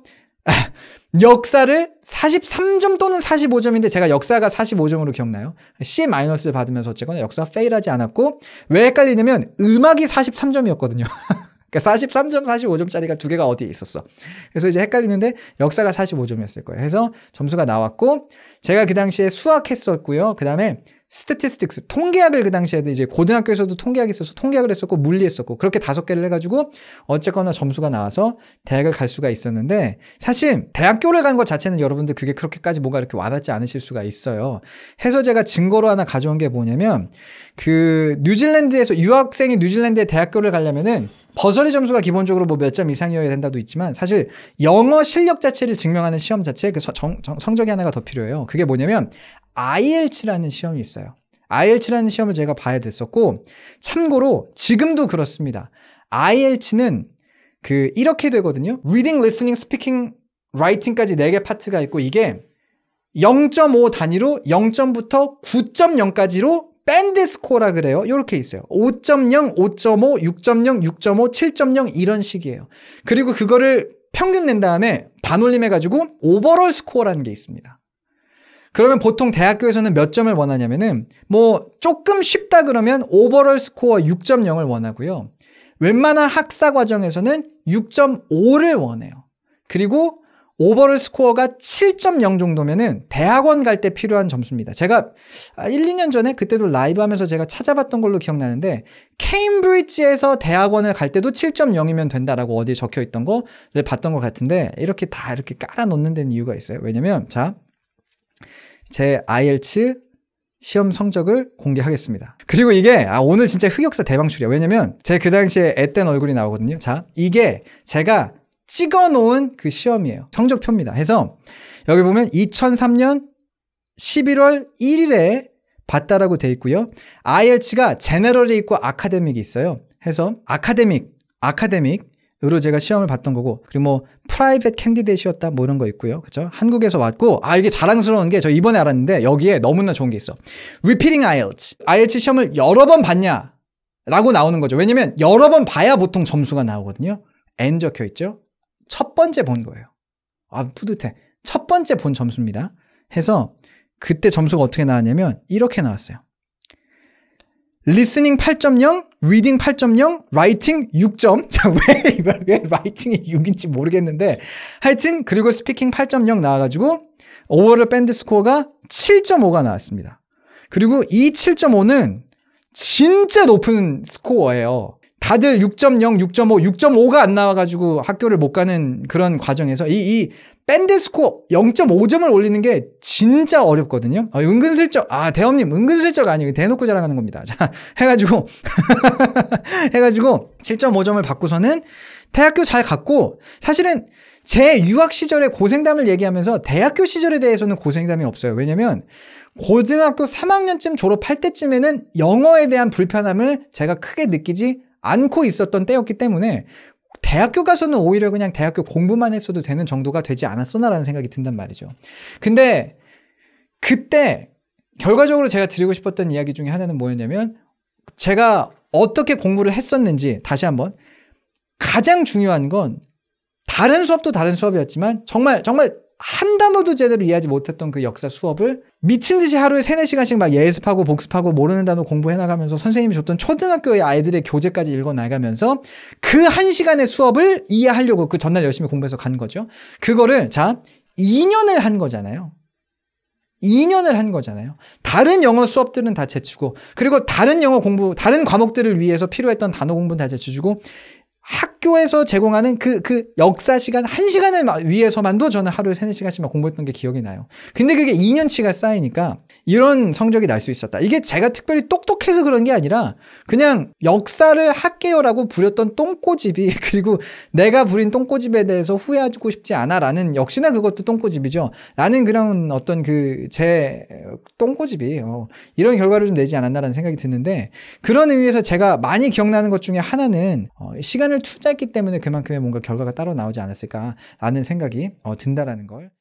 역사를 43점 또는 45점인데 제가 역사가 45점으로 기억나요. C-를 받으면서 어쨌거나 역사가 페일하지 않았고 왜 헷갈리냐면 음악이 43점이었거든요. 그러니까 43점, 45점짜리가 두 개가 어디에 있었어. 그래서 이제 헷갈리는데 역사가 45점이었을 거예요. 그래서 점수가 나왔고 제가 그 당시에 수학 했었고요. 그 다음에 스태티스틱스 통계학을 그 당시에도 이제 고등학교에서도 통계학이 있어서 통계학을 했었고 물리했었고 그렇게 다섯 개를 해가지고 어쨌거나 점수가 나와서 대학을 갈 수가 있었는데 사실 대학교를 간 것 자체는 여러분들 그게 그렇게까지 뭔가 이렇게 와닿지 않으실 수가 있어요. 해서 제가 증거로 하나 가져온 게 뭐냐면 그 뉴질랜드에서 유학생이 뉴질랜드에 대학교를 가려면은 버서리 점수가 기본적으로 뭐 몇 점 이상이어야 된다도 있지만 사실 영어 실력 자체를 증명하는 시험 자체에 그 성적이 하나가 더 필요해요. 그게 뭐냐면 IELTS라는 시험이 있어요. IELTS라는 시험을 제가 봐야 됐었고 참고로 지금도 그렇습니다. IELTS는 그 이렇게 되거든요. Reading, Listening, Speaking, Writing까지 4개 파트가 있고 이게 0.5 단위로 0점부터 9.0까지로 밴드 스코어라 그래요. 이렇게 있어요. 5.0, 5.5, 6.0, 6.5, 7.0 이런 식이에요. 그리고 그거를 평균 낸 다음에 반올림해가지고 오버럴 스코어라는 게 있습니다. 그러면 보통 대학교에서는 몇 점을 원하냐면은 뭐 조금 쉽다 그러면 오버럴 스코어 6.0을 원하고요. 웬만한 학사 과정에서는 6.5를 원해요. 그리고 오버럴 스코어가 7.0 정도면은 대학원 갈 때 필요한 점수입니다. 제가 1, 아, 2년 전에 그때도 라이브 하면서 제가 찾아봤던 걸로 기억나는데 케임브리지에서 대학원을 갈 때도 7.0이면 된다라고 어디에 적혀 있던 거를 봤던 것 같은데 이렇게 다 이렇게 깔아 놓는 데는 이유가 있어요. 왜냐면 자, 제 IELTS 시험 성적을 공개하겠습니다. 그리고 이게 아 오늘 진짜 흑역사 대방출이야. 왜냐면 제 그 당시에 앳된 얼굴이 나오거든요. 자, 이게 제가 찍어 놓은 그 시험이에요. 성적표입니다. 해서 여기 보면 2003년 11월 1일에 봤다라고 돼 있고요. IELTS가 제너럴이 있고 아카데믹이 있어요. 해서 아카데믹, 아카데믹 으로 제가 시험을 봤던 거고 그리고 뭐 프라이빗 캔디데이트였다 뭐 이런 거 있고요 그죠 한국에서 왔고 아 이게 자랑스러운 게 저 이번에 알았는데 여기에 너무나 좋은 게 있어 리피팅 IELTS IELTS 시험을 여러 번 봤냐 라고 나오는 거죠 왜냐면 여러 번 봐야 보통 점수가 나오거든요 N 적혀 있죠 첫 번째 본 거예요 아 뿌듯해 첫 번째 본 점수입니다 해서 그때 점수가 어떻게 나왔냐면 이렇게 나왔어요 리스닝 8.0, 리딩 8.0, 라이팅 6점. 자, 왜 이걸 왜 라이팅이 6인지 모르겠는데 하여튼 그리고 스피킹 8.0 나와 가지고 오버를 밴드 스코어가 7.5가 나왔습니다. 그리고 이 7.5는 진짜 높은 스코어예요. 다들 6.0, 6.5, 6.5가 안 나와가지고 학교를 못 가는 그런 과정에서 이, 이 밴드 스코어 0.5점을 올리는 게 진짜 어렵거든요. 아, 은근슬쩍 아 대엄님 은근슬쩍 아니에요. 대놓고 자랑하는 겁니다. 자 해가지고 해가지고 7.5점을 받고서는 대학교 잘 갔고 사실은 제 유학 시절의 고생담을 얘기하면서 대학교 시절에 대해서는 고생담이 없어요. 왜냐면 고등학교 3학년쯤 졸업할 때쯤에는 영어에 대한 불편함을 제가 크게 느끼지 않고 있었던 때였기 때문에 대학교 가서는 오히려 그냥 대학교 공부만 했어도 되는 정도가 되지 않았었나라는 생각이 든단 말이죠. 근데 그때 결과적으로 제가 드리고 싶었던 이야기 중에 하나는 뭐였냐면 제가 어떻게 공부를 했었는지 다시 한번 가장 중요한 건 다른 수업도 다른 수업이었지만 정말 정말 한 단어도 제대로 이해하지 못했던 그 역사 수업을 미친 듯이 하루에 세네 시간씩막 예습하고 복습하고 모르는 단어 공부해 나가면서 선생님이 줬던 초등학교의 아이들의 교재까지 읽어 나가면서 그 한 시간의 수업을 이해하려고 그 전날 열심히 공부해서 간 거죠. 그거를 자, 2년을 한 거잖아요. 2년을 한 거잖아요. 다른 영어 수업들은 다 제치고, 그리고 다른 영어 공부, 다른 과목들을 위해서 필요했던 단어 공부는 다 제쳐주고, 학교에서 제공하는 그, 그 역사 시간 한시간을 위해서만도 저는 하루에 세네 시간씩만 공부했던 게 기억이 나요. 근데 그게 2년치가 쌓이니까 이런 성적이 날 수 있었다. 이게 제가 특별히 똑똑해서 그런 게 아니라 그냥 역사를 할게요라고 부렸던 똥꼬집이 그리고 내가 부린 똥꼬집에 대해서 후회하고 싶지 않아 라는 역시나 그것도 똥꼬집이죠. 라는 그런 어떤 그 제 똥꼬집이 어, 이런 결과를 좀 내지 않았나라는 생각이 드는데 그런 의미에서 제가 많이 기억나는 것 중에 하나는 어, 시간을 투자했기 때문에 그만큼의 뭔가 결과가 따로 나오지 않았을까라는 생각이 어, 든다라는 걸